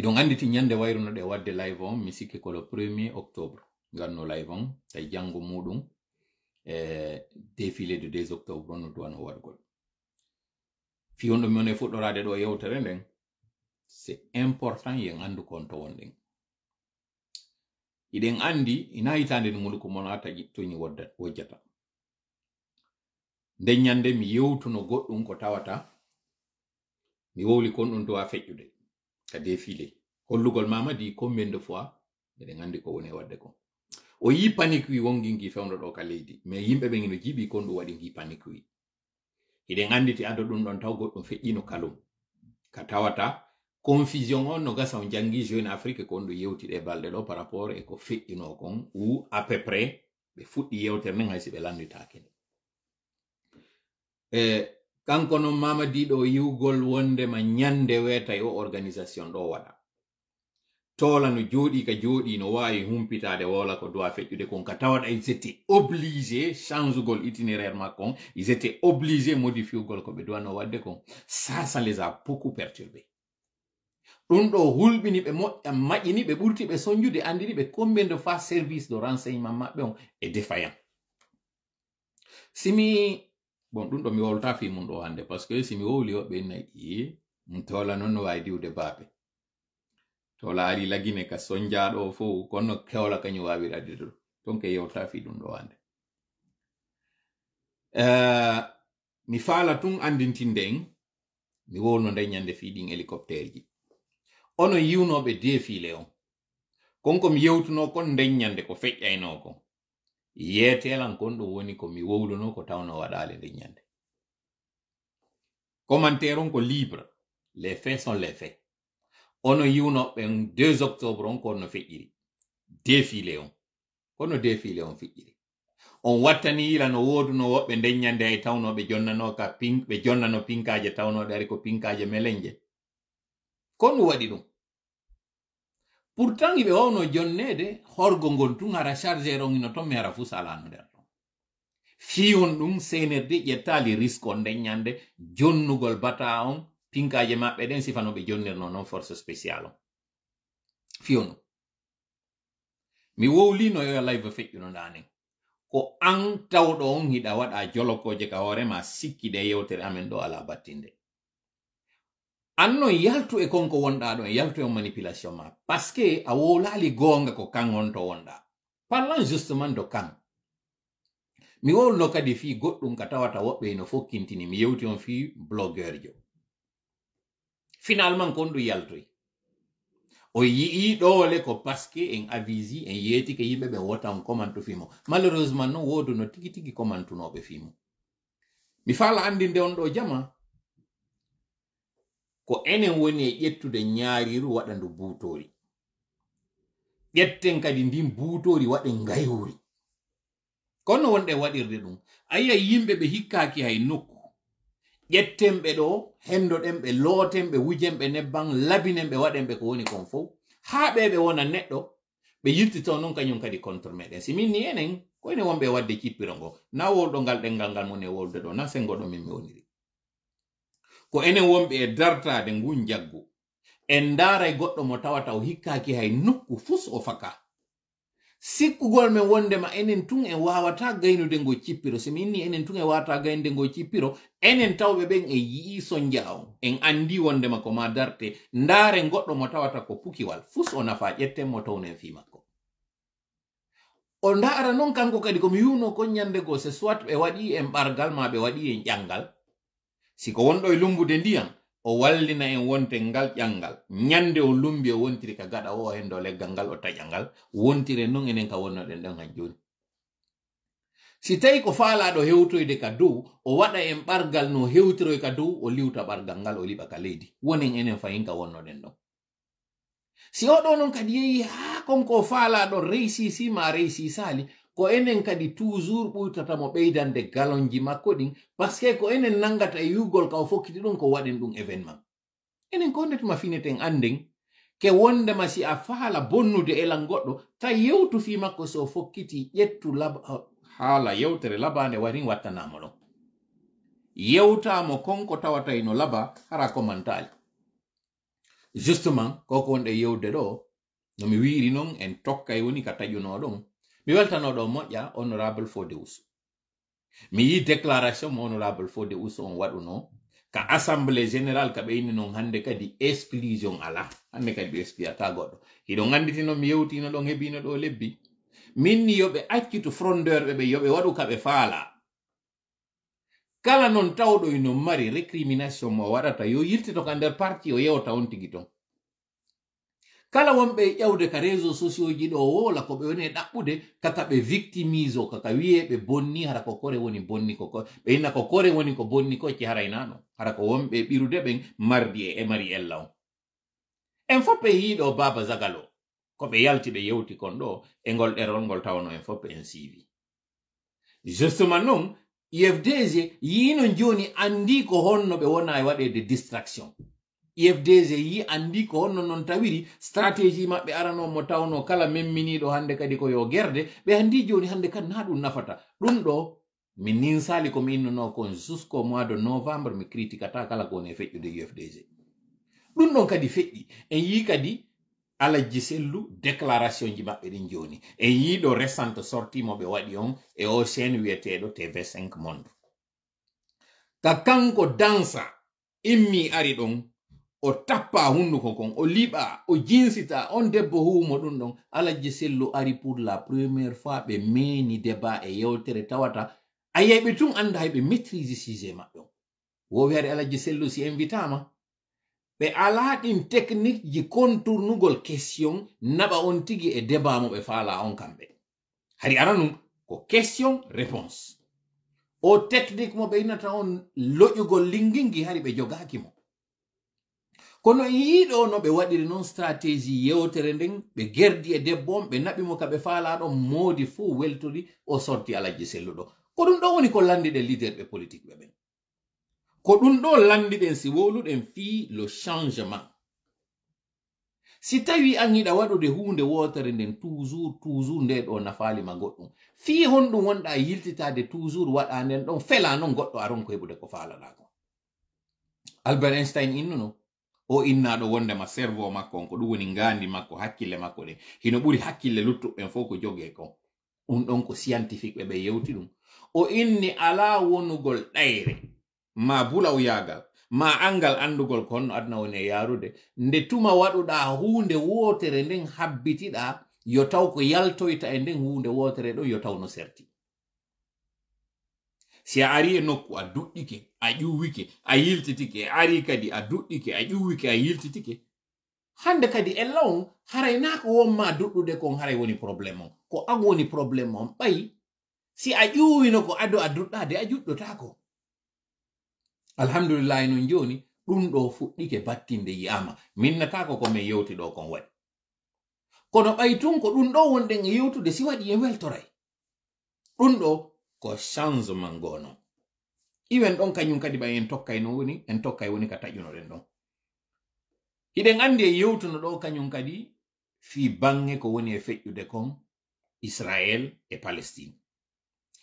iɗon anditi ñande wayruno ɗe wadde live on mi sikki ko le premier octobre ganno live on tawi janngo muɗum e défilé de des octobre no duwan o waɗgol fi e fuɗɗorade ɗo yewtere nden c'est important yen andu ko to wonɗen iɗen andi ina hitande no muluku mon ata toñi wojjata nden ñande mi yewtuno goɗɗum ko tawata mi wowli kon ɗum feƴƴude ka défilé hollugol mamadi combien de fois eɗen gandi ko woni e wadde ko o yi panique wi wongi ngi ka leydi mais yimɓe ɓe no jiiɓi kon ɗum waɗi ngi panique wi eɗen anditi anda ɗum ɗon taw goɗɗum feƴƴino kalum ka tawata confusion on no gasa on jangi jeune afrique ko on ɗo yewtiɗe balɗe ɗo par rapport e ko feƴƴino kon ou à peu près ɓe fuɗɗi yewtere nden haysi ɓe landitake kanko noon mamadiɗo yiwgol ma nyande wetay o organisation ɗo waɗa tola no jodi ka jodi no wayi humpitade wola ko dowa feƴƴude kon ka tawada ils étaient obligé changegol itinéraire makko on ils étaient obligés modifier gol ko ɓe no wadde kon ça ça les a beaucoup perturbé ɗum ɗo hulɓini mo majini be burti be sonjude andini be combien de fois service de renseignement maɓɓe on est défaillant simi bon ɗum ɗo mi wolta fi mun ɗo hande parce que si mi wowli woɓɓe nayi mi tola non no wawi diwde baaɓe tola ari lagine ka sonjaɗo fo konno kewla kañum wawiraɗe ɗo ton ke yewta fi ɗum ɗo hande uh, mi faala tun andintinden mi wolno nden ñande fi ɗin hélicoptére ji ono oh yiwnoɓe defile on konko mi yewtuno kon nden ñande ko feƴƴayno kon yetelan kon ɗum woni ko mi wowluno ko tawno waɗale nden ñande commentaire on ko libre les faits sont les faits ono yiwnoɓe 2 octobre on ko no feƴƴiri défilé on kono défilé on feƴƴiri on wattani ila no woduno woɓɓe nden ñande ay tawnoɓe jonnano ka pink ɓe jonnano pinkaje tawnoɗe ari ko pinkaje melenje kon waɗi ɗum pourtant iɓe wawno jonnede horgo ngol tun hara chargére on ino ton mi hara fuu salano nder ton fiyon ɗum senerde ƴettali risque on ndeññande jonnugol bata on pinkaje maɓɓe ɗen sifano ɓe jonnirno noon force spécial on fiyon ɗum mi wowlino yo live feƴƴuno ndanen ko an tawɗo on hiɗa waɗa jolokoje ka hoorema sikki ɗe yewtere amen ɗo ala battinde anno yaltu e konko wonɗa ɗon yaltu e manipulation ma parce que a wowlali gonga ko kan on to wonɗa parlant justement do kan mi wowlno kadi fi goɗɗum ka tawata woɓɓe no fokkintini mi yewti on fi blogueur jo finalement kon ɗum yaltoy e. o yi'i ɗowole ko parce que en avisi en yeetike yimɓe ɓe wotan commantu fimo malheureusement noon wodu no tigi tigi commantunoɓe fimo mi fala andinde on ɗo jama ko enen woni e ƴettude ñaariru waɗa ndu buutori ƴetten kadi ndin buutori waɗen ngayuri kono wonɗe waɗirde ɗum a yiya yimɓe ɓe hikkaaki hay nokku ƴettenɓe ɗo hendoɗen ɓe looten ɓe wujen nebban labinen ɓe waɗen ɓe ko woni kon fof haa ɓe ɓe wona neɗɗo ɓe yiltito non kañum kadi contre meɗen si min ni enen koyne wonɓe wadde cippiro ngo na wolɗo ngal ɗengal ngal moni wolde ɗo na sengoɗo min mi woniri ko enen wonɓe e dartade ngun jaggu en ndaaray goɗɗo mo tawata o hikkaaki hay nokku fus o faka sikkugol men wondema enen tun en wawata gaynude ngo cippiro so mi inni enen tun e wawata gaynude ngo cippiro enen tawɓe ɓen e yi'i sonja en andi wondema ko ma darte ndaare goɗɗo mo tawata ko pukiwal fus o nafa ƴetten mo townen fi makko o ndaara noon kanko kadi komi yuno kon ñande go se soit ɓe waɗi en ɓargal ma ɓe waɗi en ƴangal siko wonɗo e lumbude ndiyam o wallina en wonte ngal ƴangal ñande o lumbi o wontiri ka gaɗa o hen dow leggal ngal o taƴa ngal wontire non enen ka wonnoɗen ɗon han joni si tawi ko faalaɗo hewtoyde ka dow o waɗa en ɓargal no hewtiroy ka dow o liwta ɓargal ngal o liɓa ka leydi wonen enen fayin ka wonnoɗen ɗon si oɗo non kadi yehi haa konko faalaɗo reysi saali ko enen kadi toujours ɓuytata mo ɓeydande galonji makko ɗin par ce que ko enen nangata e yugol ka o fokkiti ɗum ko waɗen ɗum événement enen ko ndetuma fineten anden ke wondema si a faala bonnude elan goɗɗo ta yewtu fi makko so fokkiti ƴettu haala yewtere labande warin wattanama ɗon yewtamo konko tawata ino laba hara ko mantali justement koko wonɗe yewde ɗo nomi wiri non en tokkay woni ka taƴuno ɗon mi weltanoɗo moƴƴa honorable fode uso mi yi déclaration mo honorable fode uso on waɗuno ka assemblé général ka ɓeyni non hande kadi exclusion ala hande kadi ɓe excluyata goɗɗo hiɗon anditino mi yewtino ɗon heɓino ɗo lebbi minni yoɓe accitu frondeur ɓe ɓe yoɓe waɗu ka ɓe faala kala non tawɗo ino mari récrimination mo waɗata yo yirtito ka nder parti o yewta on tigi ton kala wonɓe ƴewde ka réseau sociaux ji ɗo wola ko ɓe woni e ɗaɓɓude kaka ɓe victimise o kaka wiye ɓe bonni hara ko kore woni bonni ko ɓe inna ko kore woni ko bonni kocce haraynano hara ko wonɓe ɓirude ɓen mardi e emari ella on en fop ɓe yiɗo baba zagal o ko ɓe yalti ɓe yewti kon ɗo e ngol ɗerol ngol tawno en fop en siiwi justement non ifdg yiino joni andi ko honno ɓe wona e waɗede distraction ifdg e yi andi ko no noon tawiri stratégie maɓɓe aranomo tawno kala memminiɗo hande kadi ko yo gerde ɓe andi joni hande kadi na ɗum nafata ɗum ɗo min nin sali komi innono kon jusqu'au mois de novembre mi critiquata kala ko woni e feƴƴude ufdg e ɗum ɗon kadi feƴƴi en yi kadi alaji sellu déclaration ji maɓɓe ɗin joni en yiɗo récente sortimo ɓe waɗi on e o chaine wiyeteɗo tv5 monde ka kanko dansa immi ari ɗon o tappa hunduko kon o liɓa o jinsita on debbo huumo ɗum ɗon alaji sello ari pour la première fois ɓe meni deba e yewtere tawata a ɓe tun anda hay ɓe maitrise sujet maɓɓe on wowi hari alaji sello si invitama ɓe ala ɗin technique ji contournugol question naɓa on tigi e deba mo ɓe fala on kamɓe hari ara ko question réponse o technique mo ɓe yinata on loƴugol lingingi hari ɓe jogaki mo kono yiɗo no ɓe waɗiri noon stratégie yewtere nden ɓe gerdi e debbo on ɓe naɓimo ka ɓe faalaɗon moodi fuu weltori o sorti alajji selluɗo ko ɗum ɗo woni ko landiɗen liderɓe politique ɓe ɓen ko ɗum ɗo landiɗen si woluɗen fi le changement si tawi an yiɗa waɗude hunde wotere nden toujours toujours nde ɗo nafaali goɗɗum fii honɗum wonɗa yiltitade toujours waɗa nden ɗon fela non goɗɗo aron ko heɓude ko faalaɗako albert einstein innuno o inna aɗo wondema servo makko on ko ɗum woni ngandi makko hakkille makko ɗen hino ɓuri hakkille en fof ko joge kon un ɗon ko scientifique ɓe ɓe yewti ɗum o inni ala wonugol ɗayre ma bulawyagal ma angal andugol ko honno aduna woni e yarude nde tuma waɗuɗa hunde wotere nden habbitiɗa yo taw ko yaltoyta e nden hunde wotere ɗo yo taw no serti si a ari e nokku a duɗɗike a ƴuwike a yiltitike e ari kadi a duɗɗike a ƴuwike a yiltitike hande kadi e law haraynaako wonma duɗɗude kon haray woni probléme on ko an woni probléme on ɓayi si a ƴuwino ko ado a duɗɗade a juɗɗotaako alhamdulillahi non joni ɗum ɗo fuɗɗike battinde yi'ama minnataako ko min yewti ɗo kon waɗi kono ɓay tun ko ɗum ɗo wonɗen e yewtude si waɗi e weltoray ɗum ɗo ko changement mangono iwen ɗon kanyun kadi ba en tokka en woni en tokkay woni ka den don hiɗen andi yewtu no do kanyun kadi fi bange ko woni e feƴƴude kon israel e palestine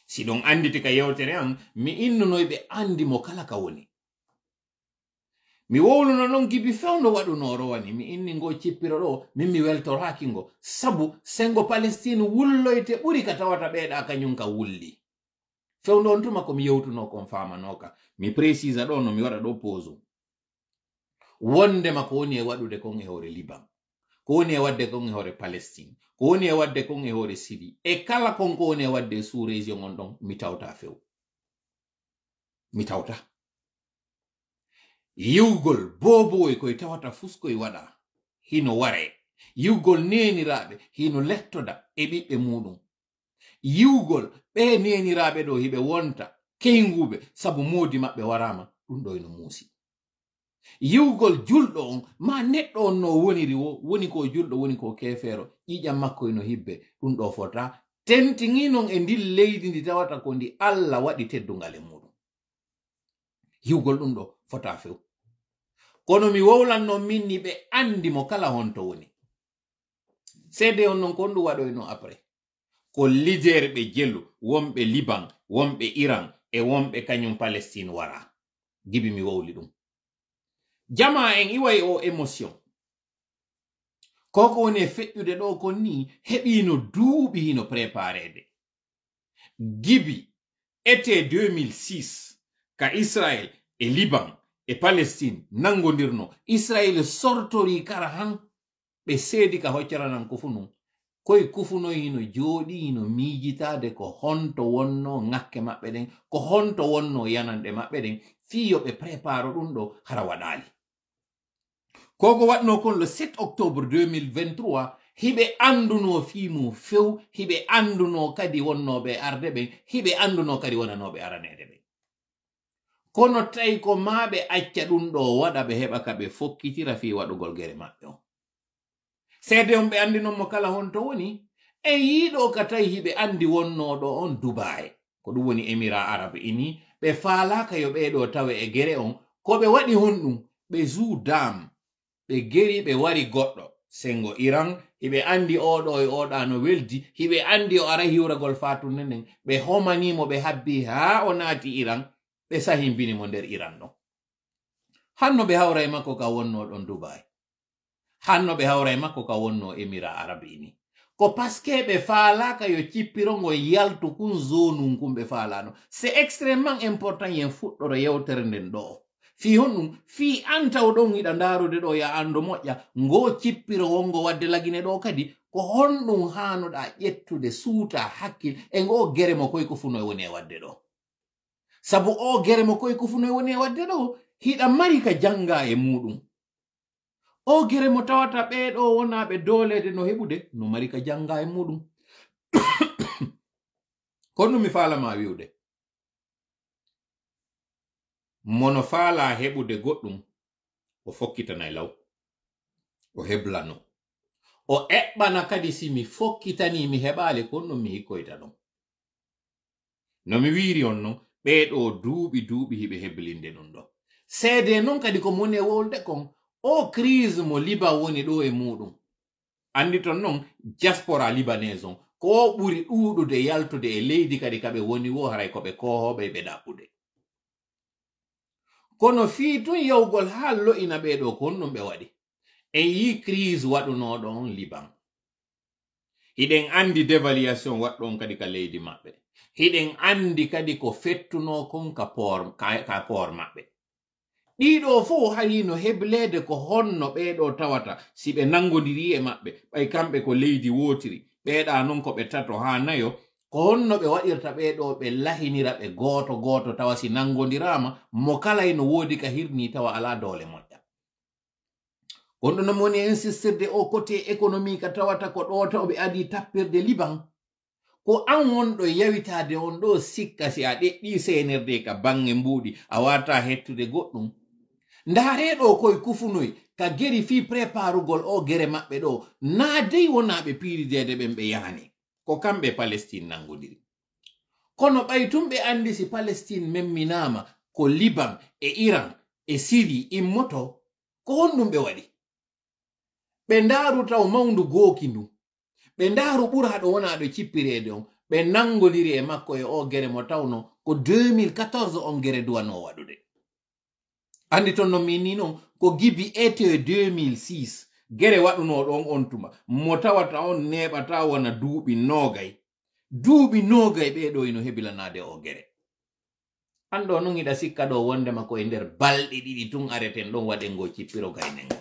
si ɗon anditi ka yewtere am mi no be andi mo kala ka woni mi wolu no non gibi fewndo waɗunoro wani mi inni ngo cippiro ɗo mi mi weltoraki ngo sabu sengo palestine wulloyte buri ka tawata ɓeeɗa kañum ka wulli few ɗon tuma komi yewtuno kon noka mi précise ɗon no mi waɗa ɗo poso wondema ko woni e waɗude kon e hoore liban ko woni e wadde kon e hoore palestine ko woni e wadde kon e hoore syrie e kala kon ko woni e wadde sous région on ɗon mi tawta few mi tawta yiwgol boboy koye tawata fuskoye waɗa hino ware yiwgol neniraɓe hino lettoda e ɓiɓɓe muɗum yiwgol ɓe neniraɓe ɗo hiɓe wonta keyguɓe sabu moodi maɓɓe warama ɗum ɗo eno muusi yiwgol julɗo on ma neɗɗo on no woniri wo woni ko julɗo woni ko kefeero ƴiƴam makko eno hibbe ɗum ɗo fota tentiginon e ndin leydi ndi tawata ko ndi allah waɗi teddungal e muɗum yiwgol ɗum ɗo fota few kono mi wowlanno min ni ɓe andi mo kala honto woni seede on non kon ɗum waɗoyno après kollidere ɓe gelu wonɓe liban wonɓe iran e wonɓe kañum palestine wara gibi mi wowli ɗum jama en iway o émotion ko woni e feƴƴude ɗo kon ni heɓino duuɓi hino préparede gibi été 2006 ka israel e liban e palestine nangodirno israel sortori kara han ɓe seedi ka hoccaranankofo nun kufuno koye kufunoyino ino miijitaade ko honto wonno ŋakke maɓɓe ɗen ko honto wonno yananɗe maɓɓe ɗen fii yo ɓe préparo ɗum ɗo hara waɗaali koko waɗno kon le 7 octobre 2023 hiɓe anduno fii mum few hiɓe anduno kadi wonnoɓe arde ɓen hiɓe anduno kadi wonanoɓe aranede ɓen kono tawi ko maɓe acca ɗum ɗo waɗa ɓe heɓa ka ɓe fokkitira fii waɗugol gere maɓɓe on seede on ɓe anndi non mo kala hon to woni e yiiɗo ka tawi hiɓe anndi wonnooɗo on dubay ko ɗum woni emira arab ini ɓe faalaaka yo ɓeɗo tawe e gere on ko ɓe waɗi hon ɗum ɓe dam ɓe geri ɓe wari goɗɗo sengo iran hiɓe andi oɗo e oɗa no weldi hiɓe andi o ara hiwragol fatunde nden ɓe homanimo ɓe habbi haa o naati iran ɓe sahimbinimo nder iran ɗon hanno ɓe hawra e makko ka wonnoɗon dubai hanno ɓe hawray e makko ka wonno emira arabe ko paske ɓe faalaka yo cippirongol e yaltu kun zonun kun be faalano c'est extrêmement important yen fuɗɗoro yewtere nden ɗo fi hon ɗum fi an ɗon yiɗa ndarude ɗo ya andu moƴƴa ngo cippiro wongo wadde lagine ɗo kadi ko honɗum haanoɗa ƴettude suuta hakkil e ngo gere mo koye ko funoy e woni e wadde ɗo sabu o gere mo koye ko funoy woni e wadde ɗo hiɗa mari ka janga e muɗum o gere mo tawata ɓeɗo wona ɓe dolede no heɓude no mari ka janga e muɗum kon ɗum mi faalama wiwde mono faala heɓude goɗɗum o fokkitanay e law o heblano o eɓɓana kadi si mi fokkitani mi heɓaali kon ɗum mi hikkoyta ɗon no mi wiiri on non ɓeɗo duuɓi duuɓi hiɓe heblinde ɗum ɗo seede non kadi ko mone wolde kon o oh, crise mo liba woni ɗo e muɗum andi ton non diaspora libanais on ko ɓuri ɗuɗude yaltude e leydi kadi kaɓe woni wo haray ko kohoɓe ɓe ɗaɓɓude kono fii tun yawgol haa lo'ina ɓeɗo kon ɗum ɓe waɗi en yi crise waɗunoɗo liban hiɗen andi dévaluation waɗɗon kadi ka leydi maɓɓe hiɗen andi kadi ko fettuno kon ka por maɓɓe ɗiɗo fuu hayino heblede ko honno ɓeɗo tawata si ɓe nangodiri e maɓɓe ɓay kamɓe ko leydi wotiri ɓeɗa non ko ɓe tato ha nayo ko honno ɓe waɗirta ɓeɗo ɓe lahinira ɓe goto goto tawa si nangodirama mo kala eno wodi ka hirni tawa ala dole moƴƴa gonɗo nomi woni insistirde o côté économique ka tawata ko ɗo taw ɓe adi tappirde liban ko an wonɗo yawitade on ɗo sikka si a ɗeɗɗi senirde ka bange mbuɗi a wata hettude goɗɗum ndareɗo koye kufunoy ka geri fi préparugol o gere maɓɓe ɗo naa dey wona ɓe piiridede ɓen ɓe yahani ko kamɓe palestine nangodiri kono ɓay tum ɓe andi si palestine memminama ko liban e iran e siri immoto e ko honɗum ɓe waɗi ɓe ndaaru taw mawndu gooki ndu ɓe ndaaru ɓuraɗo ɗo wona ɗo cippireede on ɓe nangodiri e makko e o gere mo tawno ko 2014 on gere duwano waɗude andi ton no min ni noon ko gibi ete 2006 gere waɗuno ɗon on tuma mo tawata on neɓata wona duuɓi noogay duuɓi noogay ɓeɗo ino hebilanaade o gere an ɗo non iɗa sikka ɗo wondema ko e nder balɗi ɗiɗi tun areten ɗon waɗengo cippiro gaynengo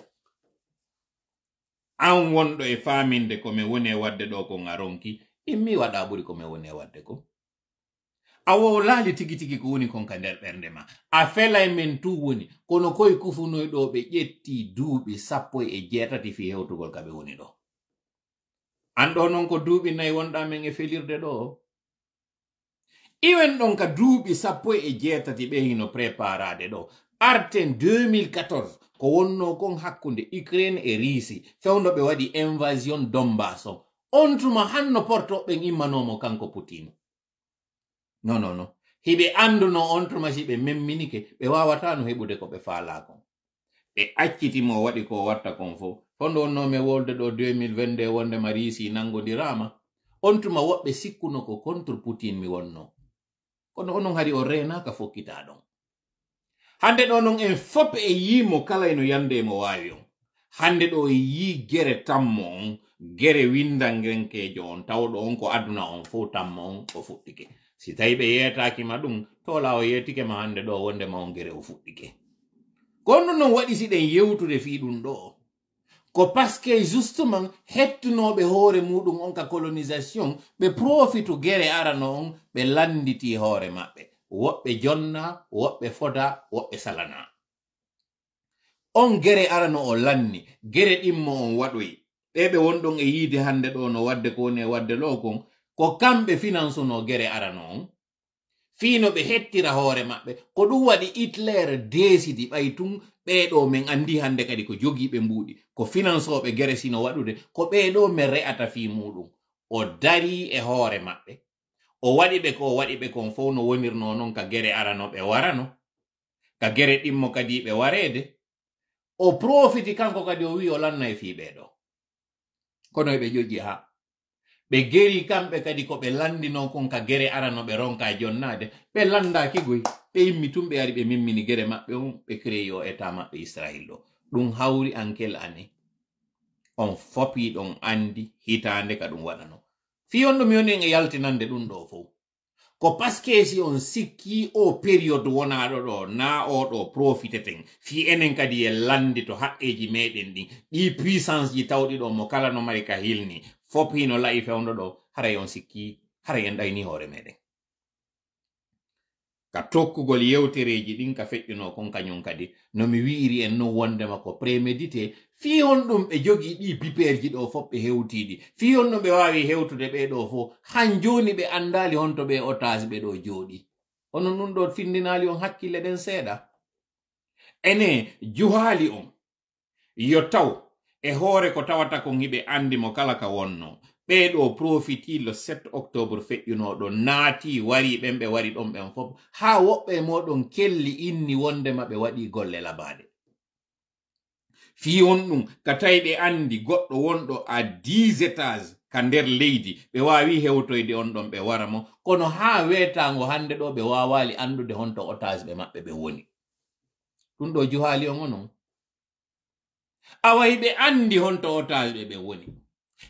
an wonɗo e faminde ko woni e wadde ɗo ko aronki immi waɗa ɓuri ko woni e wadde ko awa o tigi tigi ko woni kon ka nder ɓernde ma a felay men tu woni kono koye kufunoyɗo ɓe ƴetti duuɓi sappo e jeetati fi hewtugol ka ɓe woni ɗo an ɗo non ko duuɓi nayi wonɗa men e felirde ɗo iwen ɗon ka duuɓi sappo e jeetati ɓe hino préparade ɗo arten 2014 ko wonno kon hakkunde ukraine e riisi fewno ɓe waɗi invasion dombaso on tuma hanno portoɓen immanomo kanko putine no no no hiɓe anduno on tomasi ɓe memminike ɓe wawatano heɓude ko ɓe faalako ɓe accitimo waɗi ko watta kon fo hondo onnomi wolde ɗo 2022 wonde ma riisi nangodirama on tuma woɓɓe sikkuno ko contre putin mi wonno kono onon hari o renaka ɗon hande ɗo non en fop e yimo kala eno yande mo wawi on hande ɗo e yi gere tammo on gere windangenkejo on tawɗo on ko aduna on fo tammo on o fuɗɗike si tawi ɓe yeetaaki ma ɗum toolaawo yeetike ma hannde ɗo wonde mawngere o fuɗɗike kon ɗum non waɗi siɗen yewtude fii ɗum ɗo ko paske justement hettunooɓe hoore muɗum on ka colonisation ɓe profitu gere arano on ɓe landiti hoore maɓɓe woɓɓe jonna woɓɓe fota woɓɓe salana on gere arano o lanni gere ɗimmo on waɗoyi ɓe ɓe wonɗon e yiide hannde ɗo no wadde ko woni e wadde ɗo kon ko kamɓe finansuno gere ara non fiino ɓe hettira hoore maɓɓe ko ɗum waɗi hitlere desidi ɓay tun ɓeeɗo min andi hande kadi ko jogiiɓe mbuuɗi ko finansoɓe gere sino waɗude ko ɓeeɗo me re'ata fi muɗum o dari e hoore maɓɓe o waɗi ɓe ko o waɗi ɓe kon fof no wonirno non ka gere arano ɓe warano ka gere ɗimmo kadi ɓe wareede o profiti kanko kadi o wi o lanna e fi ɓeeɗo kono eɓe joƴi ha ɓe geri kamɓe kadi ko ɓe landino kon ka gere arano ɓe ronka jonnade ɓe landaki goy ɓe yimmi tum ɓe yari ɓe mimmini gere maɓɓe on ɓe créé o état e maɓɓe israil o ɗum hawri ankel ane on fopi ɗon andi hitande ka ɗum waɗano fi on ɗum yoni e yaltinande ɗum ɗo fo ko paskesi on sikki o période wonaɗo ɗo na oɗo profiteten fi enen kadi e landi to haqqeji meɗen ɗin ɗi puissance ji tawɗi ɗo mo kala no mari ka hilni fof hino la'i fewndo ɗo haray on sikki haray en ɗayni hoore meɗen ka tokkugol yewtereji ɗin ka feƴƴuno kon kañum kadi no mi wi'iri en non wondema ko prémédité fi e on ɗum ɓe jogii ɗi bipeerji ɗo fof ɓe hewtiɗi fi on ɗum ɓe wawi hewtude ɓe ɗo fo han jooni ɓe hon honto ɓe otage ɓe ɗo jooɗi onon ɗum ɗo finndinaali on hakkille ɗen seeɗa ene juhaali on yo taw e hoore ko tawata ko ngiɓe andi mo kala ka wonno ɓeeɗo profiti le sept octobre feƴƴunoɗo naati wari ɓen ɓe wari ɗon ɓen fof haa woɓɓe moɗon kelli inni wondema ɓe waɗi golle labaade fi on ɗum ka tawi ɓe andi goɗɗo wonɗo a dix étage ka nder leydi ɓe wawi hewtoyde on ɗon ɓe wara mo kono haa wetango hande ɗo ɓe wawali andude honto otage ɓe maɓɓe ɓe woni ɗum ɗo juhaali o ngo non awa hiɓe andi honto otageɓe ɓe woni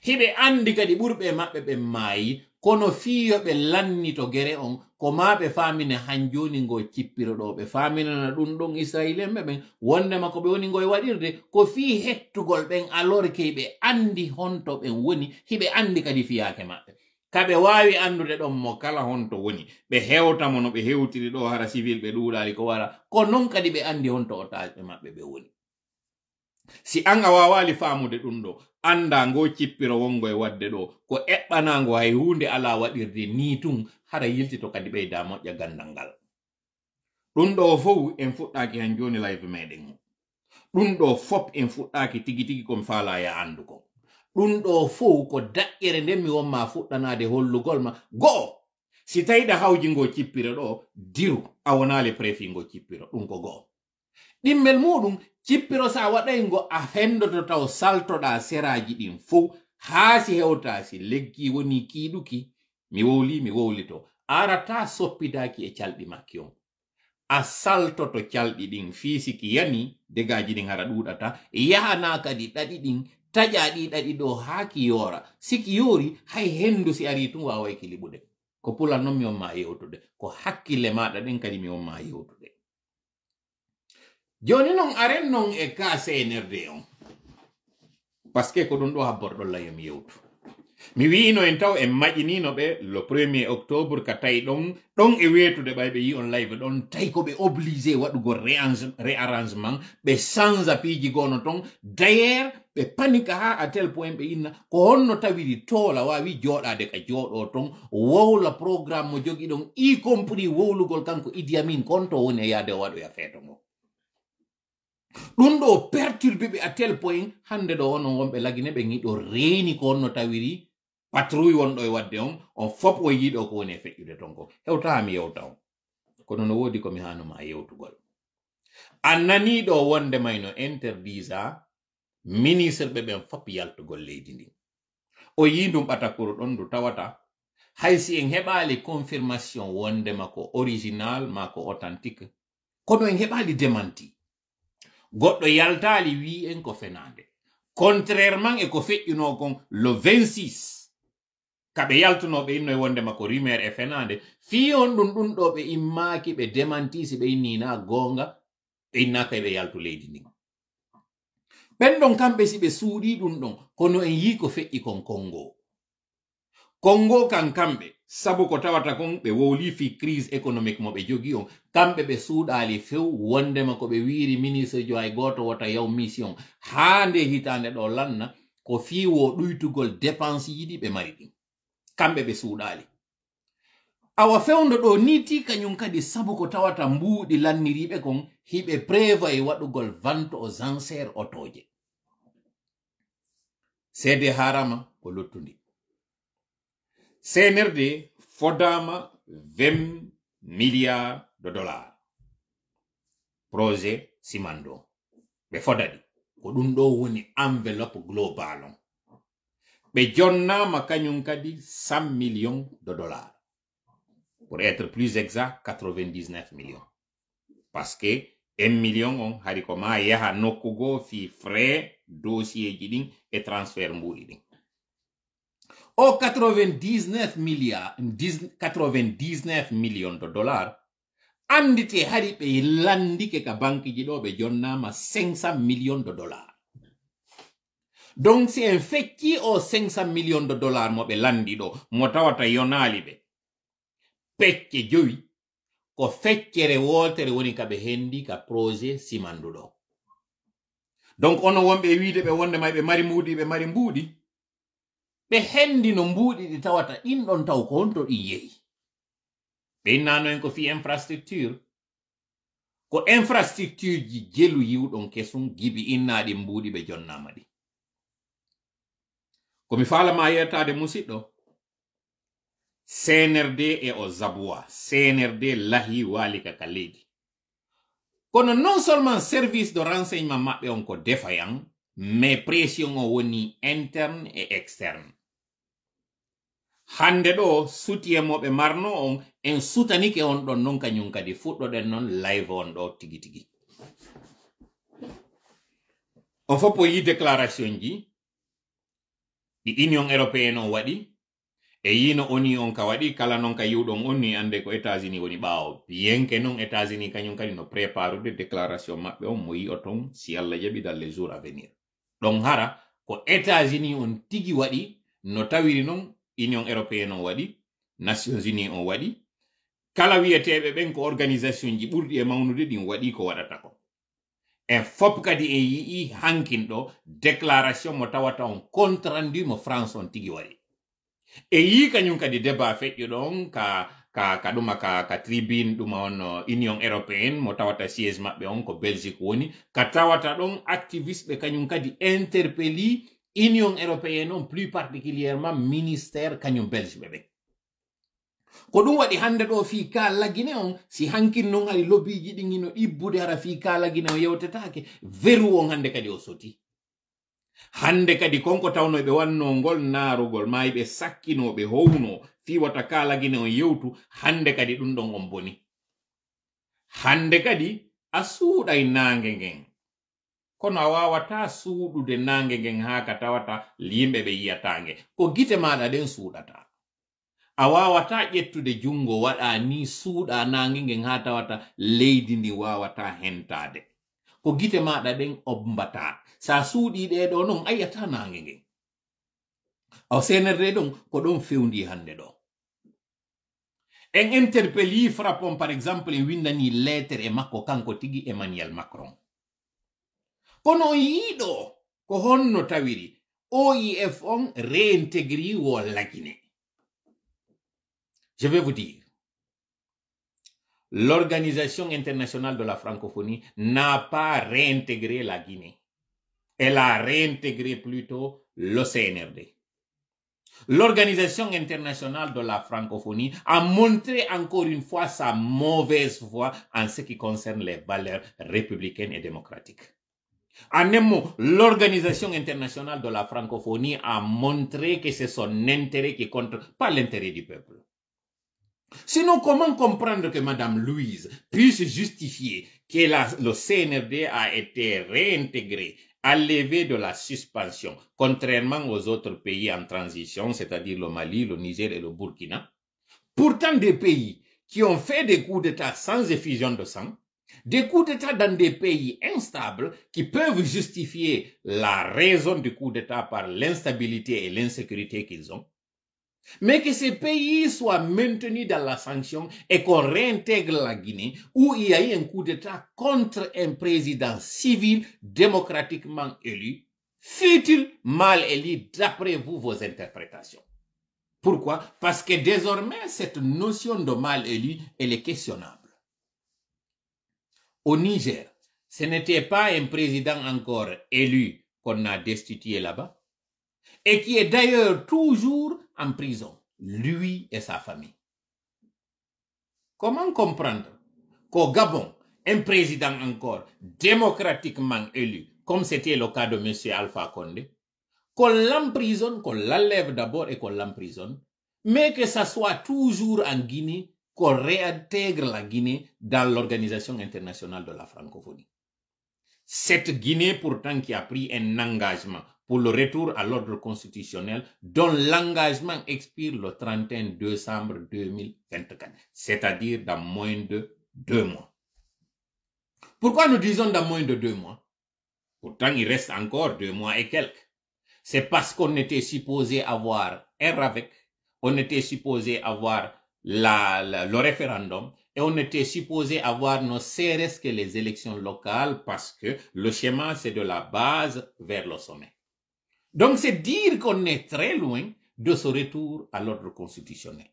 hiɓe andi kadi ɓurɓe maɓɓe ɓe maayi kono fiyo ɓe lanni to gere on ko ma ɓe famina han joni ngo cippiro ɓe faminana ɗum ɗon israilenɓe ɓen wondema ko ɓe woni ngo e waɗirde ko fi hettugol ɓen alorke ɓe andi honto ɓen woni hiɓe andi kadi fiyake maɓɓe ka ɓe wawi andude ɗon mo kala honto woni ɓe hewtamo no ɓe hewtiri ɗo hara civil ɓe ɗuɗali ko wara ko non kadi ɓe andi honto otageɓe maɓɓe ɓe woni si an a wawali faamude ɗum ɗo anda ngo cippiro wongo e wadde ɗo ko eɓɓanango hay hunde ala waɗirde ni tun hara yiltito kadi ɓeyda moƴƴa gandal ngal ɗum ɗo fof en fuɗɗaki hen joni life meɗen o ɗum ɗo fop en fuɗɗaki tigi tigi komi fala ya andu ko ɗum ɗo fof ko daƴƴere nden mi wonma fuɗɗanade hollugol ma goo si tawiɗa hawji ngo cippiro ɗo diru a wonali prefi ngo cippiro ɗum ko goo ɗimmel muɗum cippiro sa waɗay ngo a fendoto taw saltoɗa seraji ɗin fow haa si hewta si leggi woni kiiɗuki mi wowli mi wowlito arata soppidaki e calɗi makki on a saltoto calɗi ɗin fisiki yani degaji ɗin hara ɗuɗata e yahana kadi ɗaɗi ɗin taƴa ɗi ɗaɗi ɗo haa ki yora siki yori hay hendu si ari tun waway kiliɓude ko pula non mi on ma yewtude ko hakkille maɗa ɗen kadi mi on ma yewtude joni non aren non e ka CNRD e on paske ko ɗum ɗo la layam yewtu mi wiino en taw en maƴinino ɓe le premier octobre ka tawi ɗon ɗon e weetude ɓay ɓe yi on live ɗon tawi ko ɓe obligé waɗugo réarrangement ɓe change piiji gono ton d'ailleurs ɓe panika ha a tel point ɓe inna ko honno tawiri toola wawi jooɗade ka jooɗo ton wowla programme mo jogi ɗon i compris wowlugol kanko idiamin kon to woni e yaade o waɗoya feeto ngo ɗum ɗo perturbe ɓe a tel point hande ɗo onon wonɓe lagine ɓe giɗo reeni ko onno tawiri patrouille wonɗo e wadde on on fop o yiɗo ko woni e feƴƴude ton ko hewtaa mi yewta on kono no woodi ko mi hanuma yewtugol a naniɗo wonde mayno no interdisa ministre ɓe ɓen fop yaltugol leydi ndi o yi ndum ɓatakuru ɗon ndu tawata hay si en heɓali confirmation wondema ko original ma ko authentique kono en heɓali demanti goɗɗo yaltaali wi en ko fenande contrairement e ko feƴƴuno kon le 26 kaɓe yaltunoɓe innoye wonde makko rumeur e fenande fi on ɗum ɗum ɗo ɓe immaki ɓe demantisi ɓe innina gonga ɓe innaka ɓe yaltu leydi ndin ɓenɗon kamɓe si ɓe suuɗi ɗum ɗon kono en yi ko feƴƴi kon kongo kongo kan kamɓe sabu ko tawata kon ɓe wowli fi crise économique mo ɓe jogi on kamɓe ɓe suuɗaali few wondema ko ɓe wiiri ministre jo hay goto wota yaw mission haa nde hitaande ɗo lanna ko wo ɗuytugol dépense yiɗi ɓe mari ɗin kamɓe ɓe suuɗaali awa fewndo ɗo niti kañum kadi sabu ko tawata mbuuɗi lanniriɓe kon hiɓe préva e waɗugol vente aux enchères otoje sede harama ko lottundi CNRD fodama 20 milliard de dollar projet simanɗo ɓe fodaɗi ko ɗum ɗo woni enveloppe global on ɓe jonnama kañum kadi 100 million de dollar pour être plus exact 99 million parce que 1 million on hari ko ma yaha nokkugo fi frais dossier ji ɗin e transfert mbuɗi ɗin au 99 milliard 99 million de dollar andite hari ɓe landike ka jido ɗo ɓe jonnama 500 million de dollar donc si en fecci o 500 million de dollar mo ɓe landi ɗo mo tawata yonali ɓe pecce joyi ko feccere wotere woni ka be hendi ka projet simanduɗo donc ono wonɓe wiide ɓe may ɓe mari muudi ɓe mari mbuuɗi ɓe hendi no mbuuɗi ɗi tawata ɗinɗon taw ko honto ɗin yehi en ko fi infrastructure ko infrastructure ji gelu yiwɗon kesum gibi innaɗi mbuuɗi ɓe jonnama ɗi mi faalama yettade musiɗɗo senerde e o zabwa senerde lahi walika ka leydi kono non seulement service de renseignement maɓɓe on ko defayan mais pression o woni interne et externe hande ɗo suti e moɓe marno on en sutanike on ɗon non kañum kadi fuɗɗoɗen non live on ɗo tigi tigi on fo yi déclaration ji ɗi union européenne on waɗi e yino oni on ka waɗi kala non ka yiwɗon on ni ande ko états-unis woni ɓawo yenke non états-unis kañum kadi no préparude déclaration maɓɓe on mo yi ton si allah jaɓi dans les jours à venir ɗon hara ko états-unis on tigi waɗi no tawiri non union européenne on waɗi nations unis on waɗi kala wiyeteɓe ɓen ko organisation ji ɓurɗi e mawnude ɗin waɗi ko waɗata ko en fop kadi en yi'i hankinɗo déclaration mo tawata on compte rendu mo france on tigi waɗi e yi kañum kadi débat feƴƴuɗon ka ka ka ɗuma ka ka tribune ɗuma on union européenne mo tawata siége maɓɓe on ko belgique woni ka tawata ɗon activiste ɓe kañum kadi interpelli union européenne non plus particulièrement ministère kañum belge ɓe ko ɗum waɗi hannde ɗo fii kaalagine on si hankin non ari lobbiiji ɗin ino ɗibbude hara fii kaalagine o yewtetaake veru on hande kadi o soti hande kadi konko tawno ɓe wanno ngol naarugol maayi ɓe sakkinoɓe howno fii wata kaalagine on yewtu hande kadi ɗum ɗon on boni hande kadi a suuɗay ngen kono a ta suuɗude nange ngen haka ka tawata yimɓe ɓe yiyatange ko gite maɗa ɗen suuɗata a wawata ƴettude jungo waɗa ni suuɗa nange ngen ha tawata leydi ndi wawata hentade ko gite maɗa ɗen ombata sa suuɗi ɗeɗo non ayyata nange ngen o senerde ɗon ko ɗon fewndi hande ɗo en interpelli frappon par exemple en windani lettre e makko kanko tigi emmanuel macron je vais vous dire l'organisation internationale de la francophonie n'a pas réintégré la guinée elle a réintégré plutôt l'OCNRD. L'Organisation internationale de la francophonie a montré encore une fois sa mauvaise voie en ce qui concerne les valeurs républicaines et démocratiques. En un mot, l'Organisation internationale de la francophonie a montré que c'est son intérêt qui compte, pas l'intérêt du peuple. Sinon, comment comprendre que Mme Louise puisse justifier que le CNRD a été réintégré, enlevé de la suspension, contrairement aux autres pays en transition, c'est-à-dire le Mali, le Niger et le Burkina Pourtant, des pays qui ont fait des coups d'État sans effusion de sang, des coups d'État dans des pays instables qui peuvent justifier la raison du coup d'État par l'instabilité et l'insécurité qu'ils ont, mais que ces pays soient maintenus dans la sanction et qu'on réintègre la Guinée où il y a eu un coup d'État contre un président civil démocratiquement élu, fut-il mal élu d'après vous vos interprétations Pourquoi Parce que désormais cette notion de mal élu, elle est questionnable. Au Niger, ce n'était pas un président encore élu qu'on a destitué là-bas, et qui est d'ailleurs toujours en prison, lui et sa famille. Comment comprendre qu'au Gabon, un président encore démocratiquement élu, comme c'était le cas de M. Alpha Condé, qu'on l'emprisonne, qu'on l'enlève d'abord et qu'on l'emprisonne, mais que ça soit toujours en Guinée qu'on réintègre la Guinée dans l'Organisation internationale de la francophonie. Cette Guinée pourtant qui a pris un engagement pour le retour à l'ordre constitutionnel dont l'engagement expire le 31 décembre 2024, c'est-à-dire dans moins de deux mois. Pourquoi nous disons dans moins de deux mois Pourtant, il reste encore deux mois et quelques. C'est parce qu'on était supposé avoir un RAVEC, on était supposé avoir la, le référendum et on était supposé avoir nos CRS que les élections locales parce que le schéma, c'est de la base vers le sommet. Donc, c'est dire qu'on est très loin de ce retour à l'ordre constitutionnel.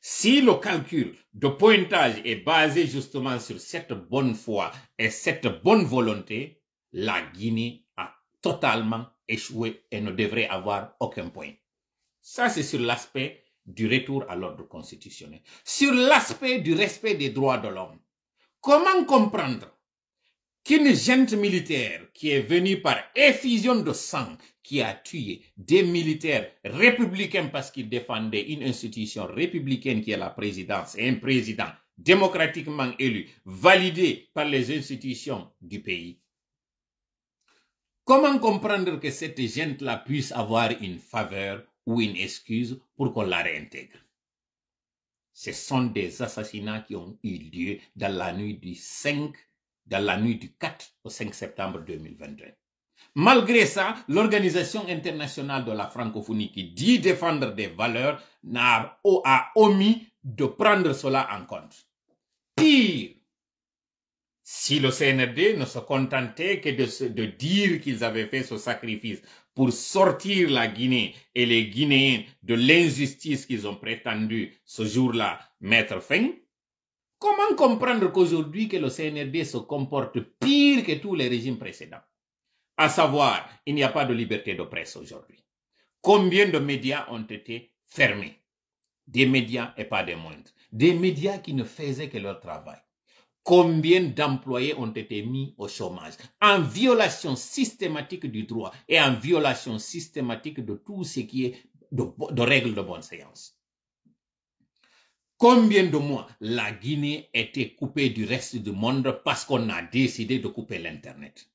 Si le calcul de pointage est basé justement sur cette bonne foi et cette bonne volonté, la Guinée a totalement échoué et ne devrait avoir aucun point. Ça, c'est sur l'aspect du retour à l'ordre constitutionnel, sur l'aspect du respect des droits de l'homme. Comment comprendre qu'une gente militaire qui est venue par effusion de sang, qui a tué des militaires républicains parce qu'ils défendaient une institution républicaine qui est la présidence et un président démocratiquement élu, validé par les institutions du pays. Comment comprendre que cette gente-là puisse avoir une faveur ou une excuse pour qu'on la réintègre. Ce sont des assassinats qui ont eu lieu dans la nuit du dans la nuit du 4 au 5 septembre 2021. Malgré ça, l'Organisation internationale de la francophonie qui dit défendre des valeurs n'a, a omis de prendre cela en compte. Pire, si le CNRD ne se contentait que de, de dire qu'ils avaient fait ce sacrifice pour sortir la Guinée et les Guinéens de l'injustice qu'ils ont prétendu ce jour-là mettre fin, comment comprendre qu'aujourd'hui que le CNRD se comporte pire que tous les régimes précédents À savoir, il n'y a pas de liberté de presse aujourd'hui. Combien de médias ont été fermés Des médias et pas des moindres. Des médias qui ne faisaient que leur travail combien d'employés ont été mis au chômage en violation systématique du droit et en violation systématique de tout ce qui est de, règles de bonne séance. Combien de mois la Guinée était coupée du reste du monde parce qu'on a décidé de couper l'Internet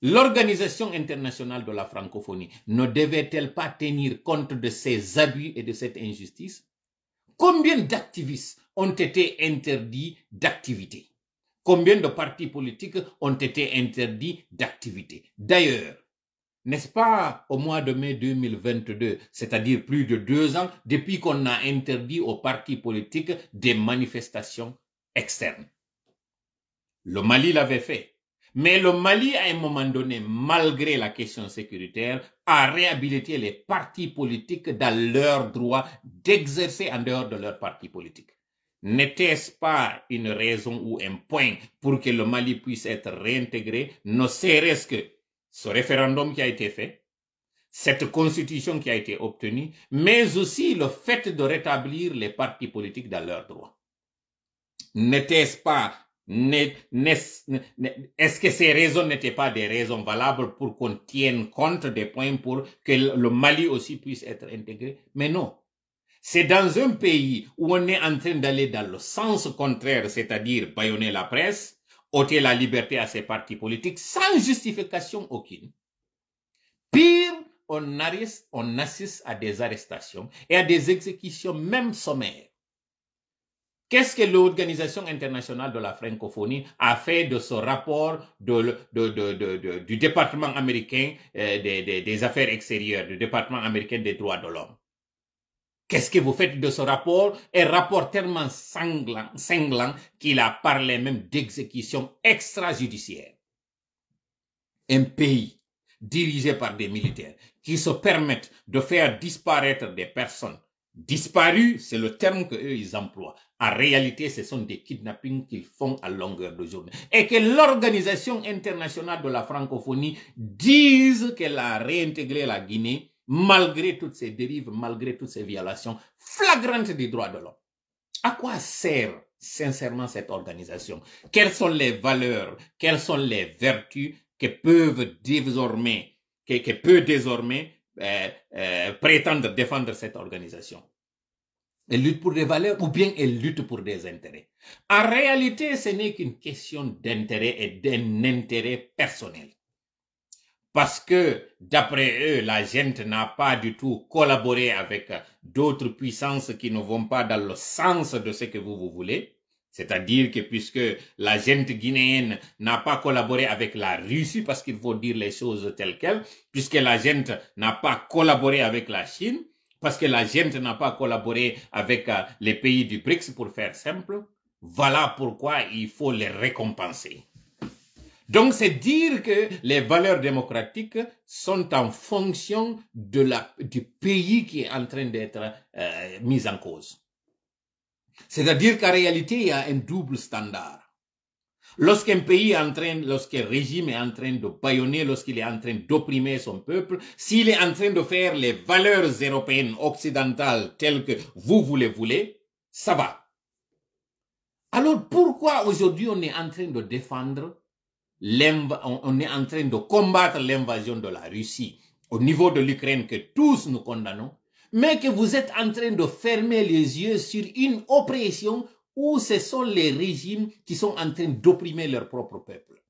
L'Organisation internationale de la francophonie ne devait-elle pas tenir compte de ces abus et de cette injustice Combien d'activistes ont été interdits d'activité Combien de partis politiques ont été interdits d'activité D'ailleurs, n'est-ce pas au mois de mai 2022, c'est-à-dire plus de deux ans depuis qu'on a interdit aux partis politiques des manifestations externes Le Mali l'avait fait. Mais le Mali, à un moment donné, malgré la question sécuritaire, a réhabilité les partis politiques dans leur droit d'exercer en dehors de leur parti politique. N'était-ce pas une raison ou un point pour que le Mali puisse être réintégré, ne serait-ce que ce référendum qui a été fait, cette constitution qui a été obtenue, mais aussi le fait de rétablir les partis politiques dans leur droit N'était-ce pas est-ce que ces raisons n'étaient pas des raisons valables pour qu'on tienne compte des points pour que le Mali aussi puisse être intégré Mais non. C'est dans un pays où on est en train d'aller dans le sens contraire, c'est-à-dire baïonner la presse, ôter la liberté à ses partis politiques sans justification aucune. Pire, on, on assiste à des arrestations et à des exécutions même sommaires. Qu'est-ce que l'Organisation internationale de la francophonie a fait de ce rapport du département américain euh, des, affaires extérieures, du département américain des droits de l'homme Qu'est-ce que vous faites de ce rapport Un rapport tellement sanglant, sanglant qu'il a parlé même d'exécution extrajudiciaire. Un pays dirigé par des militaires qui se permettent de faire disparaître des personnes Disparu, c'est le terme que eux, ils emploient. En réalité, ce sont des kidnappings qu'ils font à longueur de journée. Et que l'Organisation internationale de la francophonie dise qu'elle a réintégré la Guinée malgré toutes ces dérives, malgré toutes ces violations flagrantes des droits de l'homme. À quoi sert sincèrement cette organisation Quelles sont les valeurs Quelles sont les vertus que peuvent désormais, que peut désormais euh, euh, prétendre défendre cette organisation. Elle lutte pour des valeurs ou bien elle lutte pour des intérêts. En réalité, ce n'est qu'une question d'intérêt et d'un intérêt personnel. Parce que, d'après eux, la gente n'a pas du tout collaboré avec d'autres puissances qui ne vont pas dans le sens de ce que vous voulez. C'est-à-dire que puisque la gente guinéenne n'a pas collaboré avec la Russie, parce qu'il faut dire les choses telles quelles, puisque la gente n'a pas collaboré avec la Chine, parce que la gente n'a pas collaboré avec euh, les pays du BRICS, pour faire simple, voilà pourquoi il faut les récompenser. Donc c'est dire que les valeurs démocratiques sont en fonction de la, du pays qui est en train d'être euh, mis en cause. C'est-à-dire qu'en réalité, il y a un double standard. Lorsqu'un pays est en train, lorsqu'un régime est en train de baïonner, lorsqu'il est en train d'opprimer son peuple, s'il est en train de faire les valeurs européennes, occidentales, telles que vous, vous voulez, ça va. Alors pourquoi aujourd'hui on est en train de défendre, on est en train de combattre l'invasion de la Russie au niveau de l'Ukraine que tous nous condamnons mais que vous êtes en train de fermer les yeux sur une oppression où ce sont les régimes qui sont en train d'opprimer leur propre peuple.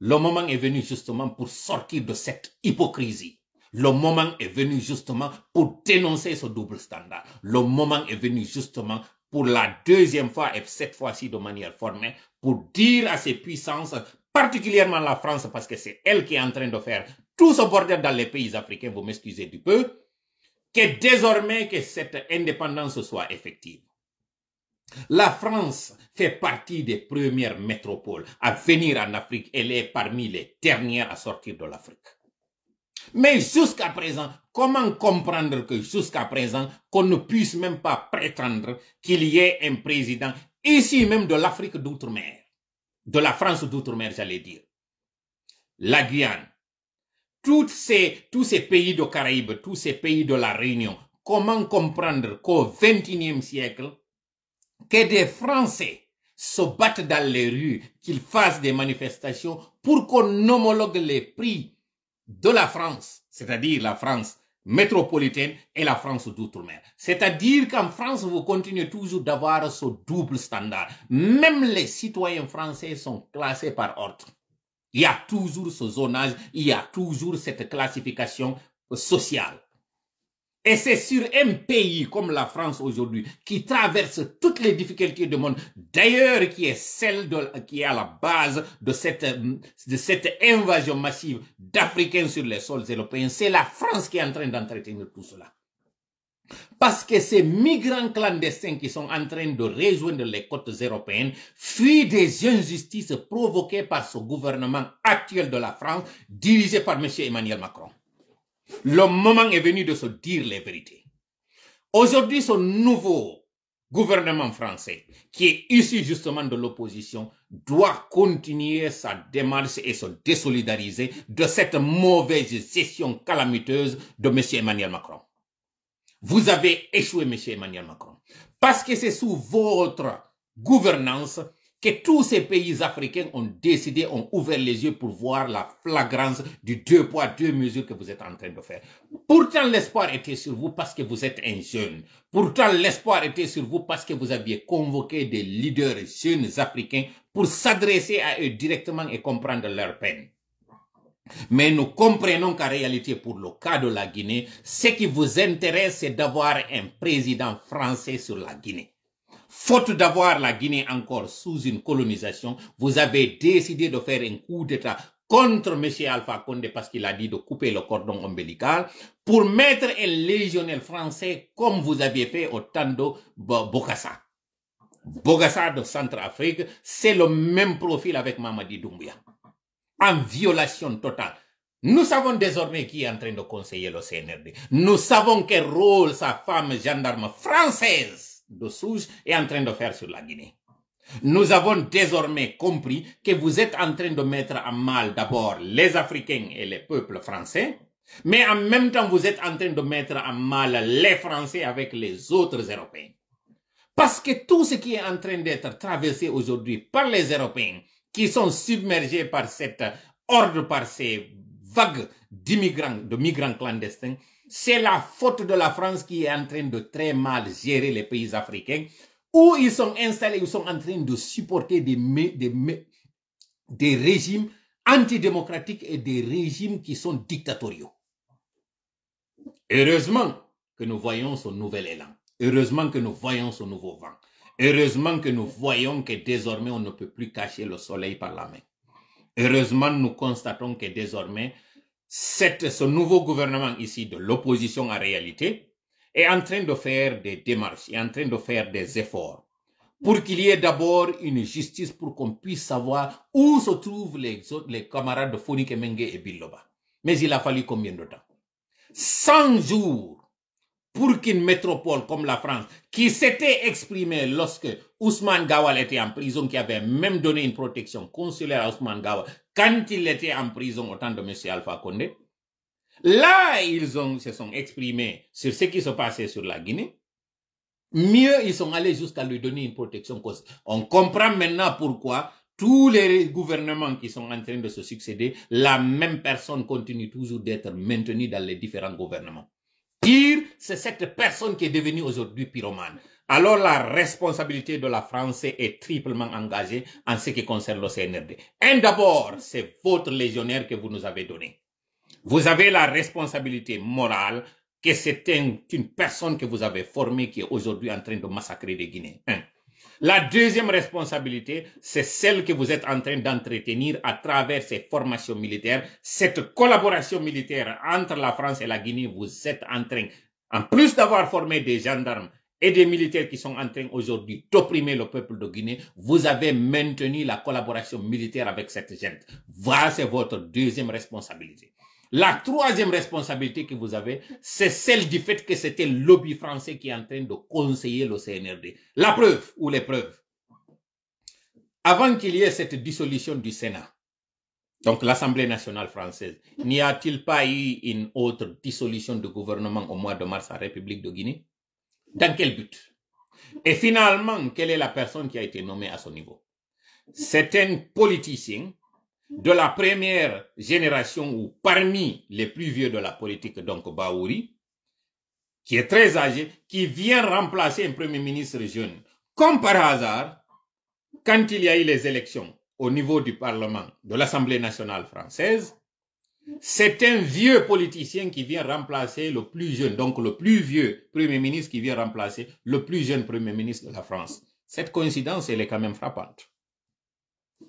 Le moment est venu justement pour sortir de cette hypocrisie. Le moment est venu justement pour dénoncer ce double standard. Le moment est venu justement pour la deuxième fois et cette fois-ci de manière formelle pour dire à ces puissances, particulièrement la France parce que c'est elle qui est en train de faire tout ce bordel dans les pays africains, vous m'excusez du peu, que désormais que cette indépendance soit effective. La France fait partie des premières métropoles à venir en Afrique. Elle est parmi les dernières à sortir de l'Afrique. Mais jusqu'à présent, comment comprendre que jusqu'à présent, qu'on ne puisse même pas prétendre qu'il y ait un président ici même de l'Afrique d'outre-mer, de la France d'outre-mer, j'allais dire, la Guyane, ces, tous ces pays de Caraïbes, tous ces pays de la Réunion, comment comprendre qu'au XXIe siècle, que des Français se battent dans les rues, qu'ils fassent des manifestations pour qu'on homologue les prix de la France, c'est-à-dire la France métropolitaine et la France d'outre-mer. C'est-à-dire qu'en France, vous continuez toujours d'avoir ce double standard. Même les citoyens français sont classés par ordre. Il y a toujours ce zonage, il y a toujours cette classification sociale. Et c'est sur un pays comme la France aujourd'hui qui traverse toutes les difficultés du monde, d'ailleurs qui est celle qui est à la base de cette, de cette invasion massive d'Africains sur les sols européens. C'est la France qui est en train d'entretenir tout cela. Parce que ces migrants clandestins qui sont en train de rejoindre les côtes européennes fuient des injustices provoquées par ce gouvernement actuel de la France, dirigé par M. Emmanuel Macron. Le moment est venu de se dire les vérités. Aujourd'hui, ce nouveau gouvernement français, qui est issu justement de l'opposition, doit continuer sa démarche et se désolidariser de cette mauvaise gestion calamiteuse de M. Emmanuel Macron. Vous avez échoué, monsieur Emmanuel Macron, parce que c'est sous votre gouvernance que tous ces pays africains ont décidé, ont ouvert les yeux pour voir la flagrance du deux poids, deux mesures que vous êtes en train de faire. Pourtant, l'espoir était sur vous parce que vous êtes un jeune. Pourtant, l'espoir était sur vous parce que vous aviez convoqué des leaders jeunes africains pour s'adresser à eux directement et comprendre leur peine. Mais nous comprenons qu'en réalité, pour le cas de la Guinée, ce qui vous intéresse, c'est d'avoir un président français sur la Guinée. Faute d'avoir la Guinée encore sous une colonisation, vous avez décidé de faire un coup d'État contre M. Alpha Condé parce qu'il a dit de couper le cordon ombilical pour mettre un légionnaire français comme vous aviez fait au temps de Bokassa. Bokassa de Centrafrique, c'est le même profil avec Mamadi Doumbouya en violation totale. Nous savons désormais qui est en train de conseiller le CNRD. Nous savons quel rôle sa femme gendarme française de souche est en train de faire sur la Guinée. Nous avons désormais compris que vous êtes en train de mettre à mal d'abord les Africains et les peuples français, mais en même temps vous êtes en train de mettre à mal les Français avec les autres Européens. Parce que tout ce qui est en train d'être traversé aujourd'hui par les Européens, qui sont submergés par cette ordre, par ces vagues d'immigrants, de migrants clandestins. C'est la faute de la France qui est en train de très mal gérer les pays africains, où ils sont installés, où ils sont en train de supporter des, des, des régimes antidémocratiques et des régimes qui sont dictatoriaux. Heureusement que nous voyons ce nouvel élan. Heureusement que nous voyons ce nouveau vent. Heureusement que nous voyons que désormais on ne peut plus cacher le soleil par la main. Heureusement, nous constatons que désormais, ce nouveau gouvernement ici de l'opposition en réalité est en train de faire des démarches, est en train de faire des efforts pour qu'il y ait d'abord une justice pour qu'on puisse savoir où se trouvent les, camarades de Fonike Menge et Biloba. Mais il a fallu combien de temps 100 jours pour qu'une métropole comme la France, qui s'était exprimée lorsque Ousmane Gawal était en prison, qui avait même donné une protection consulaire à Ousmane Gawal, quand il était en prison au temps de M. Alpha Condé, là, ils ont, se sont exprimés sur ce qui se passait sur la Guinée. Mieux, ils sont allés jusqu'à lui donner une protection On comprend maintenant pourquoi tous les gouvernements qui sont en train de se succéder, la même personne continue toujours d'être maintenue dans les différents gouvernements c'est cette personne qui est devenue aujourd'hui pyromane. Alors la responsabilité de la France est triplement engagée en ce qui concerne le CNRD. Un d'abord, c'est votre légionnaire que vous nous avez donné. Vous avez la responsabilité morale que c'est une personne que vous avez formée qui est aujourd'hui en train de massacrer les Guinéens. La deuxième responsabilité, c'est celle que vous êtes en train d'entretenir à travers ces formations militaires, cette collaboration militaire entre la France et la Guinée. Vous êtes en train en plus d'avoir formé des gendarmes et des militaires qui sont en train aujourd'hui d'opprimer le peuple de Guinée, vous avez maintenu la collaboration militaire avec cette gente. Voilà, c'est votre deuxième responsabilité. La troisième responsabilité que vous avez, c'est celle du fait que c'était le lobby français qui est en train de conseiller le CNRD. La preuve ou les preuves. Avant qu'il y ait cette dissolution du Sénat, donc l'Assemblée nationale française, n'y a-t-il pas eu une autre dissolution de gouvernement au mois de mars à République de Guinée Dans quel but Et finalement, quelle est la personne qui a été nommée à ce niveau C'est un politicien de la première génération ou parmi les plus vieux de la politique, donc Baouri, qui est très âgé, qui vient remplacer un premier ministre jeune. Comme par hasard, quand il y a eu les élections, au niveau du Parlement, de l'Assemblée nationale française, c'est un vieux politicien qui vient remplacer le plus jeune, donc le plus vieux Premier ministre qui vient remplacer le plus jeune Premier ministre de la France. Cette coïncidence, elle est quand même frappante.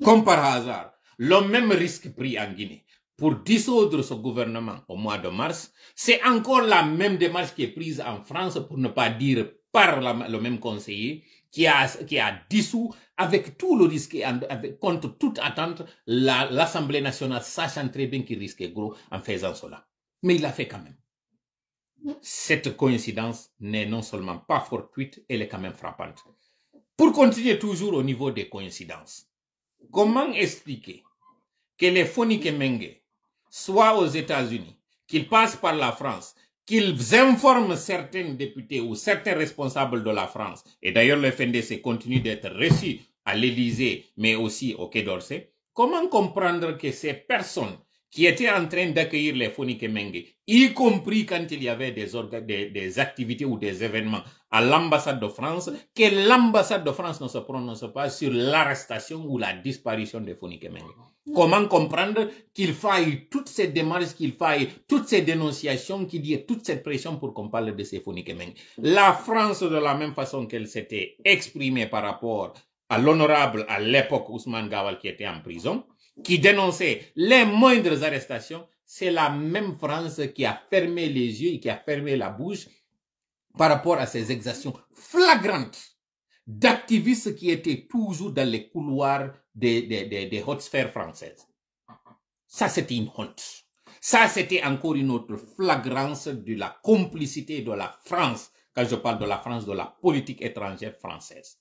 Comme par hasard, le même risque pris en Guinée pour dissoudre ce gouvernement au mois de mars, c'est encore la même démarche qui est prise en France, pour ne pas dire par le même conseiller, qui a, qui a dissous avec tout le risque et contre toute attente, l'Assemblée nationale sachant très bien qu'il risquait gros en faisant cela. Mais il l'a fait quand même. Cette coïncidence n'est non seulement pas fortuite, elle est quand même frappante. Pour continuer toujours au niveau des coïncidences, comment expliquer que les phoniques Mengue soient aux États-Unis, qu'ils passent par la France, qu'ils informent certains députés ou certains responsables de la France, et d'ailleurs le FNDC continue d'être reçu à l'Élysée, mais aussi au Quai d'Orsay, comment comprendre que ces personnes qui étaient en train d'accueillir les mengue y compris quand il y avait des, activités ou des événements à l'ambassade de France, que l'ambassade de France ne se prononce pas sur l'arrestation ou la disparition des Fonikemenge. Comment comprendre qu'il faille toutes ces démarches, qu'il faille toutes ces dénonciations, qu'il y ait toute cette pression pour qu'on parle de ces Fonikemenge La France, de la même façon qu'elle s'était exprimée par rapport à l'honorable à l'époque Ousmane Gawal qui était en prison, qui dénonçait les moindres arrestations, c'est la même France qui a fermé les yeux et qui a fermé la bouche par rapport à ces exactions flagrantes d'activistes qui étaient toujours dans les couloirs des, des, des, des hautes sphères françaises. Ça, c'était une honte. Ça, c'était encore une autre flagrance de la complicité de la France, quand je parle de la France, de la politique étrangère française.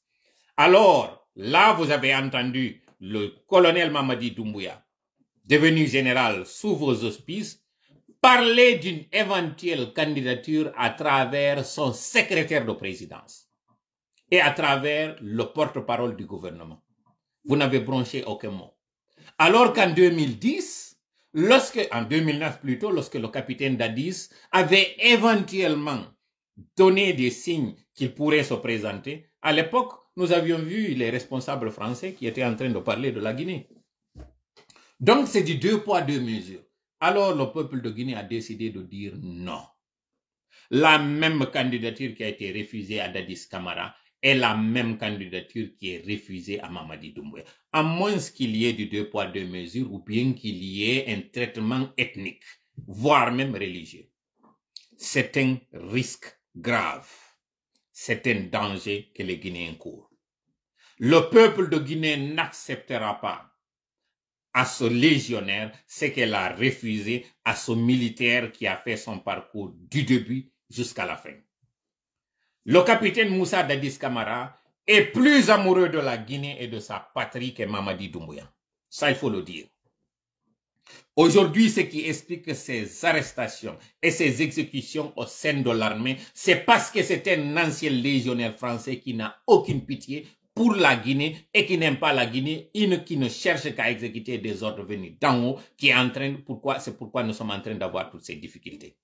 Alors, là, vous avez entendu le colonel Mamadi Doumbouya, devenu général sous vos auspices, parler d'une éventuelle candidature à travers son secrétaire de présidence et à travers le porte-parole du gouvernement. Vous n'avez bronché aucun mot. Alors qu'en 2010, lorsque, en 2009 plutôt, lorsque le capitaine Dadis avait éventuellement donné des signes qu'il pourrait se présenter, à l'époque, nous avions vu les responsables français qui étaient en train de parler de la Guinée. Donc c'est du deux poids, deux mesures. Alors le peuple de Guinée a décidé de dire non. La même candidature qui a été refusée à Dadis Kamara est la même candidature qui est refusée à Mamadi Doumboué. À moins qu'il y ait du deux poids, deux mesures ou bien qu'il y ait un traitement ethnique, voire même religieux. C'est un risque grave. C'est un danger que les Guinéens courent. Le peuple de Guinée n'acceptera pas à ce légionnaire ce qu'elle a refusé à ce militaire qui a fait son parcours du début jusqu'à la fin. Le capitaine Moussa Dadis Kamara est plus amoureux de la Guinée et de sa patrie que Mamadi Doumbouya. Ça, il faut le dire. Aujourd'hui, ce qui explique ces arrestations et ces exécutions au sein de l'armée, c'est parce que c'est un ancien légionnaire français qui n'a aucune pitié pour la Guinée et qui n'aime pas la Guinée, une qui ne cherche qu'à exécuter des ordres venus d'en haut, qui est pourquoi, c'est pourquoi nous sommes en train d'avoir toutes ces difficultés.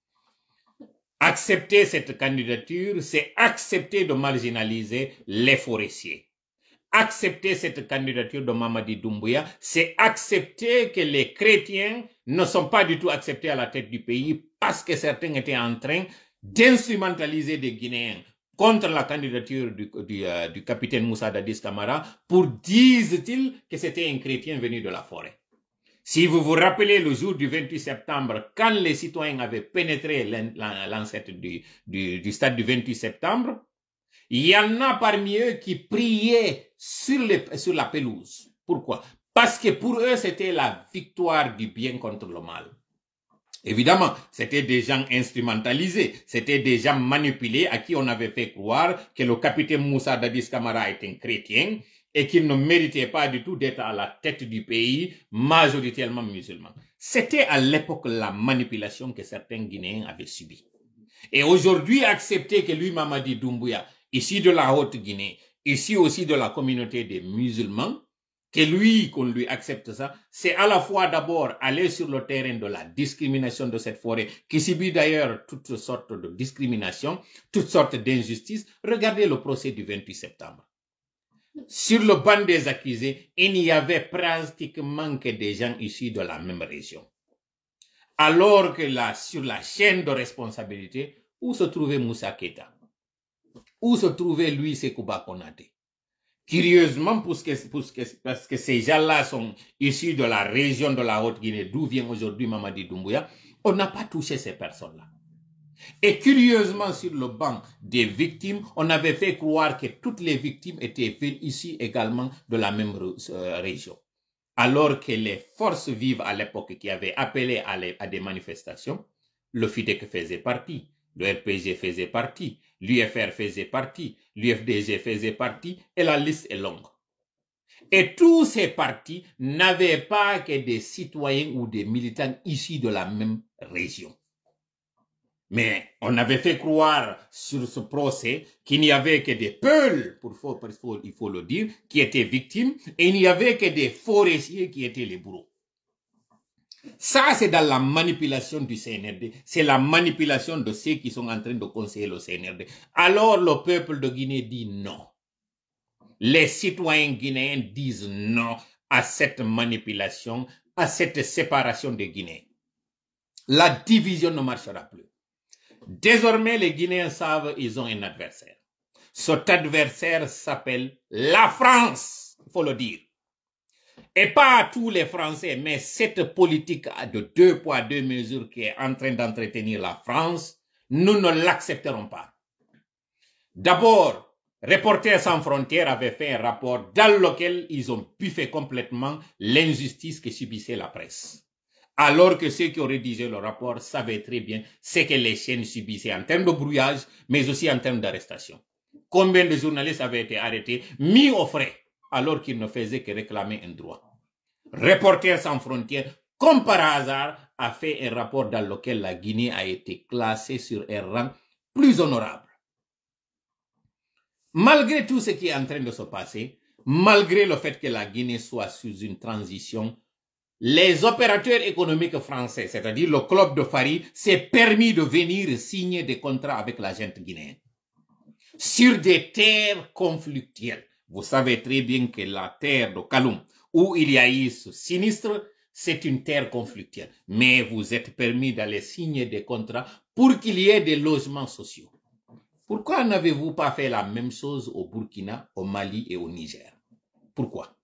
Accepter cette candidature, c'est accepter de marginaliser les forestiers. Accepter cette candidature de Mamadi Doumbouya, c'est accepter que les chrétiens ne sont pas du tout acceptés à la tête du pays parce que certains étaient en train d'instrumentaliser des Guinéens contre la candidature euh, du, capitaine Moussa Dadis Camara pour, disent-ils, que c'était un chrétien venu de la forêt. Si vous vous rappelez le jour du 28 septembre, quand les citoyens avaient pénétré l'ancêtre du, stade du 28 septembre, il y en a parmi eux qui priaient sur la pelouse. Pourquoi Parce que pour eux, c'était la victoire du bien contre le mal. Évidemment, c'était des gens instrumentalisés, c'était des gens manipulés à qui on avait fait croire que le capitaine Moussa Dadis Kamara est un chrétien et qu'il ne méritait pas du tout d'être à la tête du pays majoritairement musulman. C'était à l'époque la manipulation que certains Guinéens avaient subie. Et aujourd'hui, accepter que lui, Mamadi Doumbouya, ici de la Haute-Guinée, ici aussi de la communauté des musulmans, que lui, qu'on lui accepte ça, c'est à la fois d'abord aller sur le terrain de la discrimination de cette forêt, qui subit d'ailleurs toutes sortes de discriminations, toutes sortes d'injustices. Regardez le procès du 28 septembre. Sur le banc des accusés, il n'y avait pratiquement que des gens issus de la même région. Alors que là, sur la chaîne de responsabilité, où se trouvait Moussa Keta Où se trouvait lui Sekouba Konate Curieusement, pour parce que ces gens-là sont issus de la région de la Haute-Guinée, d'où vient aujourd'hui Mamadi Doumbouya, on n'a pas touché ces personnes-là. Et curieusement, sur le banc des victimes, on avait fait croire que toutes les victimes étaient venues ici également de la même euh, région. Alors que les forces vives à l'époque qui avaient appelé à, à des manifestations, le FIDEC faisait partie, le RPG faisait partie, L'UFR faisait partie, l'UFDG faisait partie, et la liste est longue. Et tous ces partis n'avaient pas que des citoyens ou des militants issus de la même région. Mais on avait fait croire sur ce procès qu'il n'y avait que des peuls, pour il faut le dire, qui étaient victimes, et il n'y avait que des forestiers qui étaient les bourreaux. Ça, c'est dans la manipulation du CNRD. C'est la manipulation de ceux qui sont en train de conseiller le CNRD. Alors le peuple de Guinée dit non. Les citoyens guinéens disent non à cette manipulation, à cette séparation des Guinée. La division ne marchera plus. Désormais, les Guinéens savent qu'ils ont un adversaire. Cet adversaire s'appelle la France, il faut le dire et pas tous les Français, mais cette politique de deux poids, deux mesures qui est en train d'entretenir la France, nous ne l'accepterons pas. D'abord, Reporters sans frontières avait fait un rapport dans lequel ils ont faire complètement l'injustice que subissait la presse. Alors que ceux qui ont rédigé le rapport savaient très bien ce que les chaînes subissaient en termes de brouillage, mais aussi en termes d'arrestation. Combien de journalistes avaient été arrêtés, mis au frais alors qu'il ne faisait que réclamer un droit. Reporters sans frontières, comme par hasard, a fait un rapport dans lequel la Guinée a été classée sur un rang plus honorable. Malgré tout ce qui est en train de se passer, malgré le fait que la Guinée soit sous une transition, les opérateurs économiques français, c'est-à-dire le club de Fari, s'est permis de venir signer des contrats avec la gente guinéenne sur des terres conflictuelles. Vous savez très bien que la terre de Kaloum, où il y a eu ce sinistre, c'est une terre conflictuelle. Mais vous êtes permis d'aller signer des contrats pour qu'il y ait des logements sociaux. Pourquoi n'avez-vous pas fait la même chose au Burkina, au Mali et au Niger Pourquoi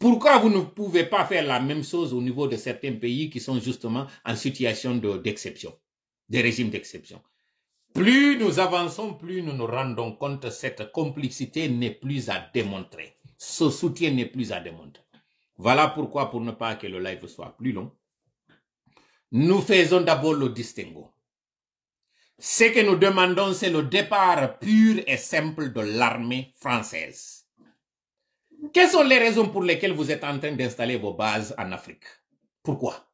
Pourquoi vous ne pouvez pas faire la même chose au niveau de certains pays qui sont justement en situation d'exception, de, des régimes d'exception plus nous avançons, plus nous nous rendons compte cette complicité n'est plus à démontrer. Ce soutien n'est plus à démontrer. Voilà pourquoi, pour ne pas que le live soit plus long, nous faisons d'abord le distinguo. Ce que nous demandons, c'est le départ pur et simple de l'armée française. Quelles sont les raisons pour lesquelles vous êtes en train d'installer vos bases en Afrique Pourquoi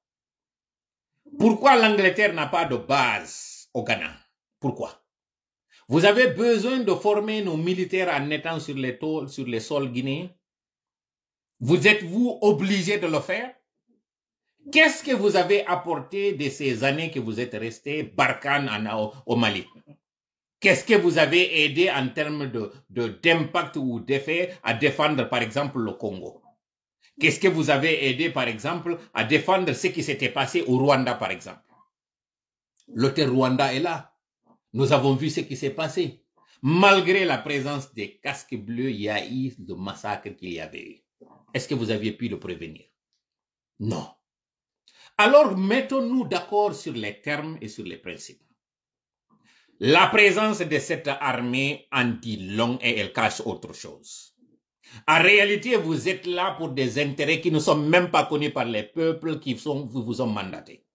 Pourquoi l'Angleterre n'a pas de base au Ghana pourquoi Vous avez besoin de former nos militaires en étant sur les, sur les sols guinéens Vous êtes-vous obligé de le faire Qu'est-ce que vous avez apporté de ces années que vous êtes resté Barkhane au Mali Qu'est-ce que vous avez aidé en termes d'impact de, ou d'effet à défendre, par exemple, le Congo Qu'est-ce que vous avez aidé, par exemple, à défendre ce qui s'était passé au Rwanda, par exemple Le Rwanda est là. Nous avons vu ce qui s'est passé. Malgré la présence des casques bleus, il y a eu le massacre qu'il y avait eu. Est-ce que vous aviez pu le prévenir Non. Alors mettons-nous d'accord sur les termes et sur les principes. La présence de cette armée en dit long et elle cache autre chose. En réalité, vous êtes là pour des intérêts qui ne sont même pas connus par les peuples qui vous, vous ont mandatés.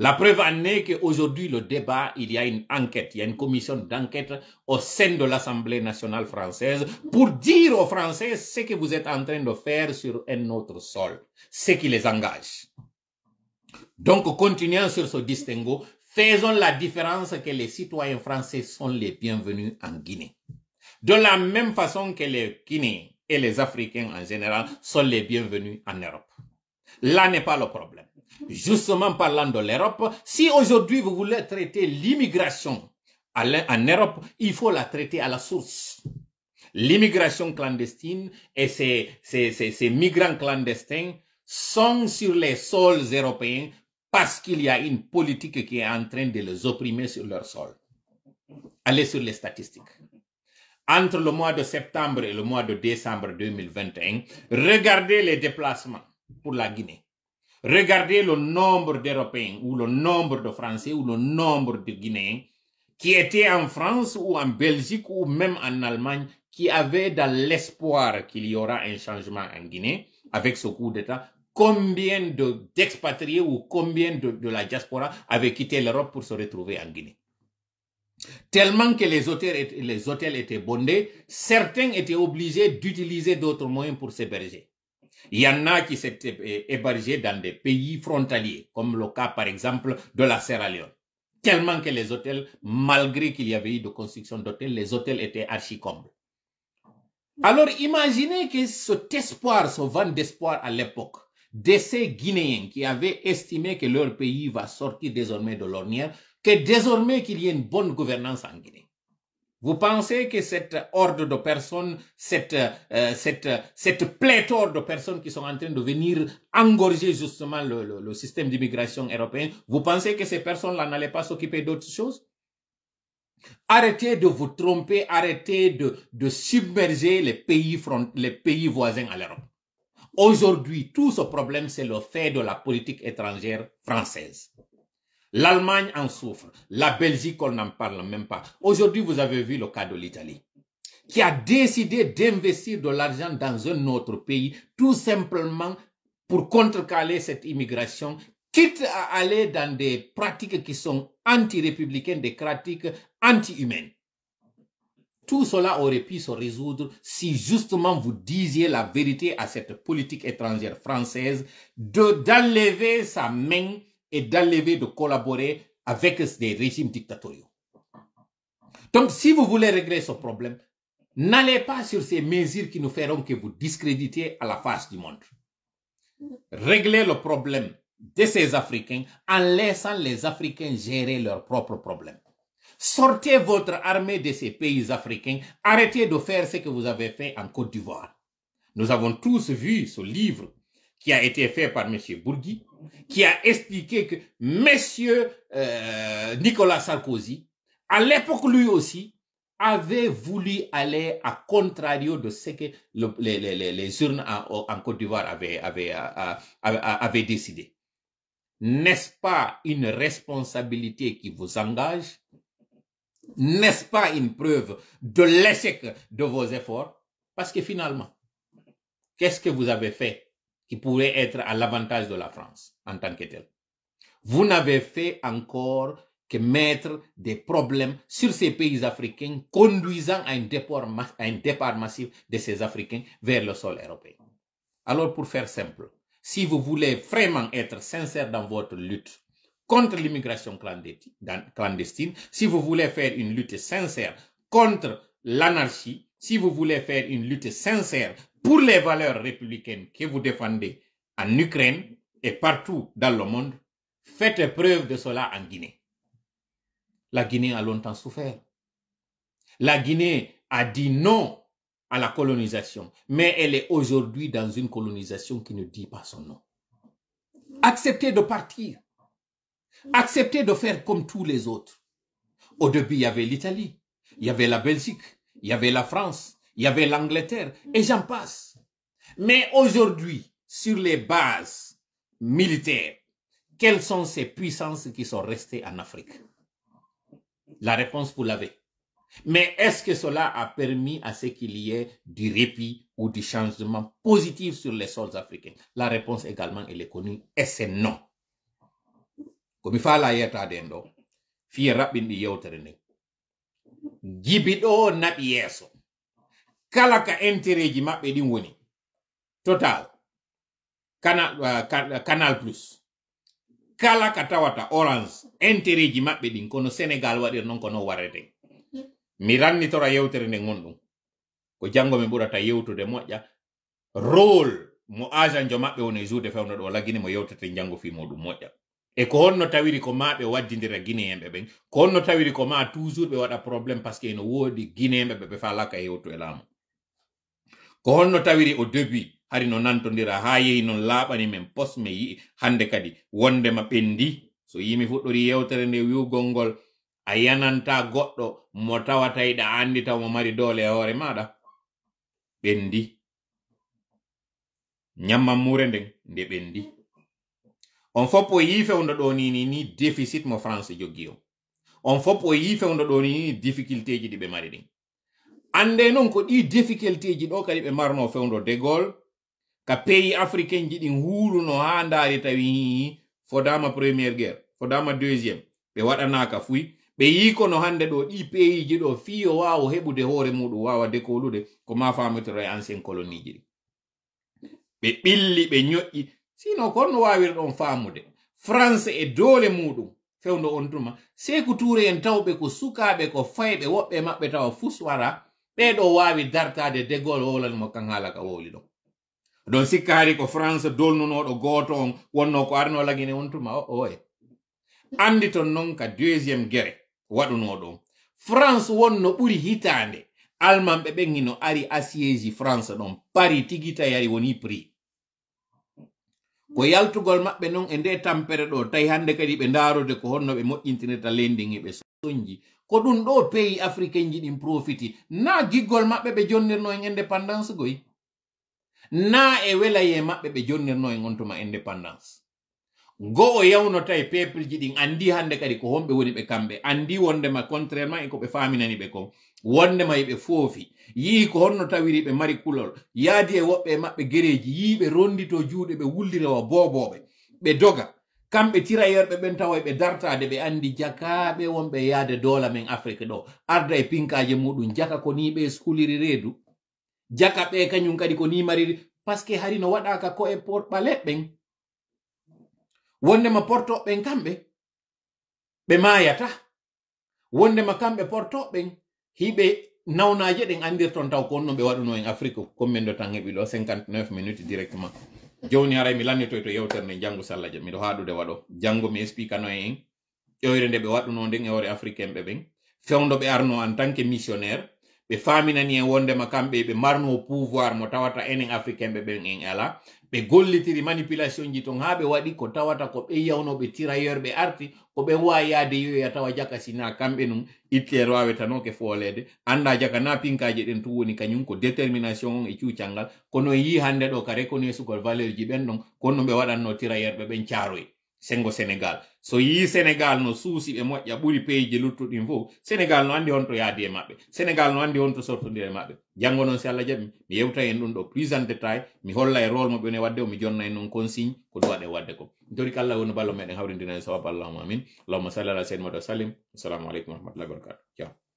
La preuve en est qu'aujourd'hui, le débat, il y a une enquête, il y a une commission d'enquête au sein de l'Assemblée nationale française pour dire aux Français ce que vous êtes en train de faire sur un autre sol, ce qui les engage. Donc, continuons sur ce distinguo, faisons la différence que les citoyens français sont les bienvenus en Guinée. De la même façon que les Guinéens et les Africains en général sont les bienvenus en Europe. Là n'est pas le problème justement parlant de l'Europe, si aujourd'hui vous voulez traiter l'immigration en Europe, il faut la traiter à la source. L'immigration clandestine et ces, ces, migrants clandestins sont sur les sols européens parce qu'il y a une politique qui est en train de les opprimer sur leur sol. Allez sur les statistiques. Entre le mois de septembre et le mois de décembre 2021, regardez les déplacements pour la Guinée. Regardez le nombre d'Européens ou le nombre de Français ou le nombre de Guinéens qui étaient en France ou en Belgique ou même en Allemagne, qui avaient dans l'espoir qu'il y aura un changement en Guinée avec ce coup d'État. Combien d'expatriés ou combien de, la diaspora avaient quitté l'Europe pour se retrouver en Guinée Tellement que les hôtels, les hôtels étaient bondés, certains étaient obligés d'utiliser d'autres moyens pour s'héberger. Il y en a qui s'étaient hébergés dans des pays frontaliers, comme le cas par exemple de la Sierra Leone. Tellement que les hôtels, malgré qu'il y avait eu de construction d'hôtels, les hôtels étaient archi Alors imaginez que cet espoir, ce vent d'espoir à l'époque, de ces Guinéens qui avaient estimé que leur pays va sortir désormais de l'ornière, que désormais qu'il y ait une bonne gouvernance en Guinée. Vous pensez que cette horde de personnes, cette, euh, cette, cette pléthore de personnes qui sont en train de venir engorger justement le, le, le système d'immigration européen, vous pensez que ces personnes-là n'allaient pas s'occuper d'autres choses Arrêtez de vous tromper, arrêtez de, de submerger les pays, les pays voisins à l'Europe. Aujourd'hui, tout ce problème, c'est le fait de la politique étrangère française. L'Allemagne en souffre. La Belgique, on n'en parle même pas. Aujourd'hui, vous avez vu le cas de l'Italie qui a décidé d'investir de l'argent dans un autre pays, tout simplement pour contrecarrer cette immigration, quitte à aller dans des pratiques qui sont anti-républicaines, des pratiques anti-humaines. Tout cela aurait pu se résoudre si justement vous disiez la vérité à cette politique étrangère française d'enlever sa main et d'enlever de collaborer avec des régimes dictatoriaux. Donc, si vous voulez régler ce problème, n'allez pas sur ces mesures qui nous feront que vous discréditez à la face du monde. Réglez le problème de ces Africains en laissant les Africains gérer leurs propres problèmes. Sortez votre armée de ces pays africains. Arrêtez de faire ce que vous avez fait en Côte d'Ivoire. Nous avons tous vu ce livre qui a été fait par M. Bourgui, qui a expliqué que Monsieur euh, Nicolas Sarkozy, à l'époque lui aussi, avait voulu aller à contrario de ce que les, urnes en, Côte d'Ivoire euh, euh, avaient décidé. N'est-ce pas une responsabilité qui vous engage N'est-ce pas une preuve de l'échec de vos efforts Parce que finalement, qu'est-ce que vous avez fait qui pourrait être à l'avantage de la France en tant que telle. Vous n'avez fait encore que mettre des problèmes sur ces pays africains, conduisant à un départ, à un départ massif de ces Africains vers le sol européen. Alors, pour faire simple, si vous voulez vraiment être sincère dans votre lutte contre l'immigration clandestine, si vous voulez faire une lutte sincère contre l'anarchie, si vous voulez faire une lutte sincère pour les valeurs républicaines que vous défendez en Ukraine et partout dans le monde, faites preuve de cela en Guinée. La Guinée a longtemps souffert. La Guinée a dit non à la colonisation, mais elle est aujourd'hui dans une colonisation qui ne dit pas son nom. Acceptez de partir. Acceptez de faire comme tous les autres. Au début, il y avait l'Italie, il y avait la Belgique, il y avait la France, il y avait l'Angleterre, et j'en passe. Mais aujourd'hui, sur les bases militaires, quelles sont ces puissances qui sont restées en Afrique La réponse, vous l'avez. Mais est-ce que cela a permis à ce qu'il y ait du répit ou du changement positif sur les sols africains La réponse également, elle est connue, et c'est non. Comme il faut yeso. kala ka intereji ji maɓɓe ɗin woni total canal, uh, uh, canal plus kala ka tawata orange intérêt ji maɓɓe ɗin kono sénégal waɗir noon kono warete mi rannitora yewtere nde gon ɗum ko janngo mi ɓurata yewtude moƴƴa rôle mo agent jo maɓɓe woni juude fewno ɗo lagini mo yewtete janngo fi muɗum moƴƴa e ko honno tawiri ko ma ɓe waddidira guinéenɓe ɓen ko honno tawiri ko ma toujours ɓe waɗa probléme par ce que ene woodi guinéenɓe ɓe ɓe falaka e yewtu e laamu ko honno tawiri o debi hari no nantodira ha yehi non laaɓani men posme yi hande kadi wondema ɓendi so yimi fuɗɗori yewtere nde wiwgol ngol a yananta goɗɗo mo tawatayɗa andi taw mo mari doole e hoore maɗa ɓendi nyamman mure nden nde ɓendi on o yi fewdo ɗo ni ni déficit mo france jogi on on o yi fewdo ɗo ni difficulté ji ɗi ɓe mari ɗin ande noon ko ɗi difficulté ji ɗo kadi ɓe marno fewdo degol ka pays africain ji ɗin huruno ha ndaari tawi fodama premiére guerre fodama deuxiéme ɓe waɗanaka fuy ɓe yi hande ɗo ɗi pays ji ɗo fi o wawa heɓude hoore muɗum wawa dekolude ko ma famitoro e ancien colonie ji ɗi ɓe ɓilli ɓe ñoƴƴi sino kon no wawir ɗon faamude france e doole muɗum fewdo on tuma sey ko en tawɓe ko sukaɓe ko fayɓe woɓɓe maɓɓe tawa fuswara ɓeɗo wawi dartade de gol wolanimo haala ka woli ɗon ɗon sikka hari ko france dolnunoɗo goto on wonno ko arno lagine wontuma o oh, oe oh, eh. andi ton non ka deuxiéme guerre waɗunoɗon france wonno ɓuri hitande almanɓe ɓen hino ari asiéji france ɗon pari tigita yari woni prix ko yaltugol maɓɓe non e nde tampere ɗo tawi hande kadi ɓe ndaarode ko honno ɓe moƴƴintinirta leydi ndi ɓe sonji ko ɗum ɗo pays africain ji ɗin profiti na giggol maɓɓe ɓe jonnirno en indépendance goy na e welaye maɓɓe ɓe jonnirno en ontuma indépendance go'o yawnota e peuple ji ɗin andi hande kadi ko homɓe woni ɓe kamɓe andi wondema contrairement e ko ɓe faminani ɓe ko wondema ma e ɓe foofi yii ko honno tawiri ɓe mari kulol yaadi e woɓɓe e maɓɓe gereji yii ɓe rondito juuɗe ɓe wullirowa booboɓe ɓe doga kamɓe tirayorɓe ɓen tawa ɓe dartade ɓe andi jakaɓe wonɓe yaade dola men afrique ɗo arda e pinkaji muɗum jaka ko ni ɓe skuliri reedu jaka ɓe kañum kadi ko ni mariri paske hari no waɗaka ko e porɓa wondema portoɓɓen kamɓe ɓe mayata wondema kamɓe portoɓen hiɓe nawnaje ɗen andirton taw ko on ɓe waɗuno en afrique comme min do tan heɓi 59 minutes directement joni haray mi to yewtere nde janngo sallaja miɗo haaɗude waɗo janngo mi no en ƴoyre nde ɓe waɗuno nden e hoore africain ɓe ɓen fewndo ɓe arno en tant que missionnaire ɓe faminani en wonde kamɓe ɓe marno pouvoir mo tawata enen africain ɓe ɓen en ala ɓe gollitiri manipulation ji ton ha ɓe waɗi ko tawata ko ɓe yawnoɓe ɓe arti ko ɓe wawi yaade yoya tawa jaka sina kamɓe num hitler wawetanoke folede anda jaka na pinkaji ɗen tu woni kañum ko détermination on e cuucal ngal kono yi hande ɗo ka reconnaissugol valeur ji ɓen ɗon konno ɓe waɗanno tirayorɓe ɓen caaroy sengo sénégal so yi sénégal no suusi ɓe moƴƴa ɓuri peyji luttuɗin fof sénégal no andi honto yaadi e maɓɓe sénégal no andi honto sortodiri e maɓɓe janngo noon si allah jaɓi mi yewta en ɗum ɗo plus en mi holla e role mo ɓe ne wadde o mi jonna en noon consigne ko ɗum waɗe e wadde ko tori ko allah woni ballo meɗen hawrindina en allahuma amin allahuma salli ala seydin mada sallim assalamu aleykum warahmatullahi wabarakatu ciao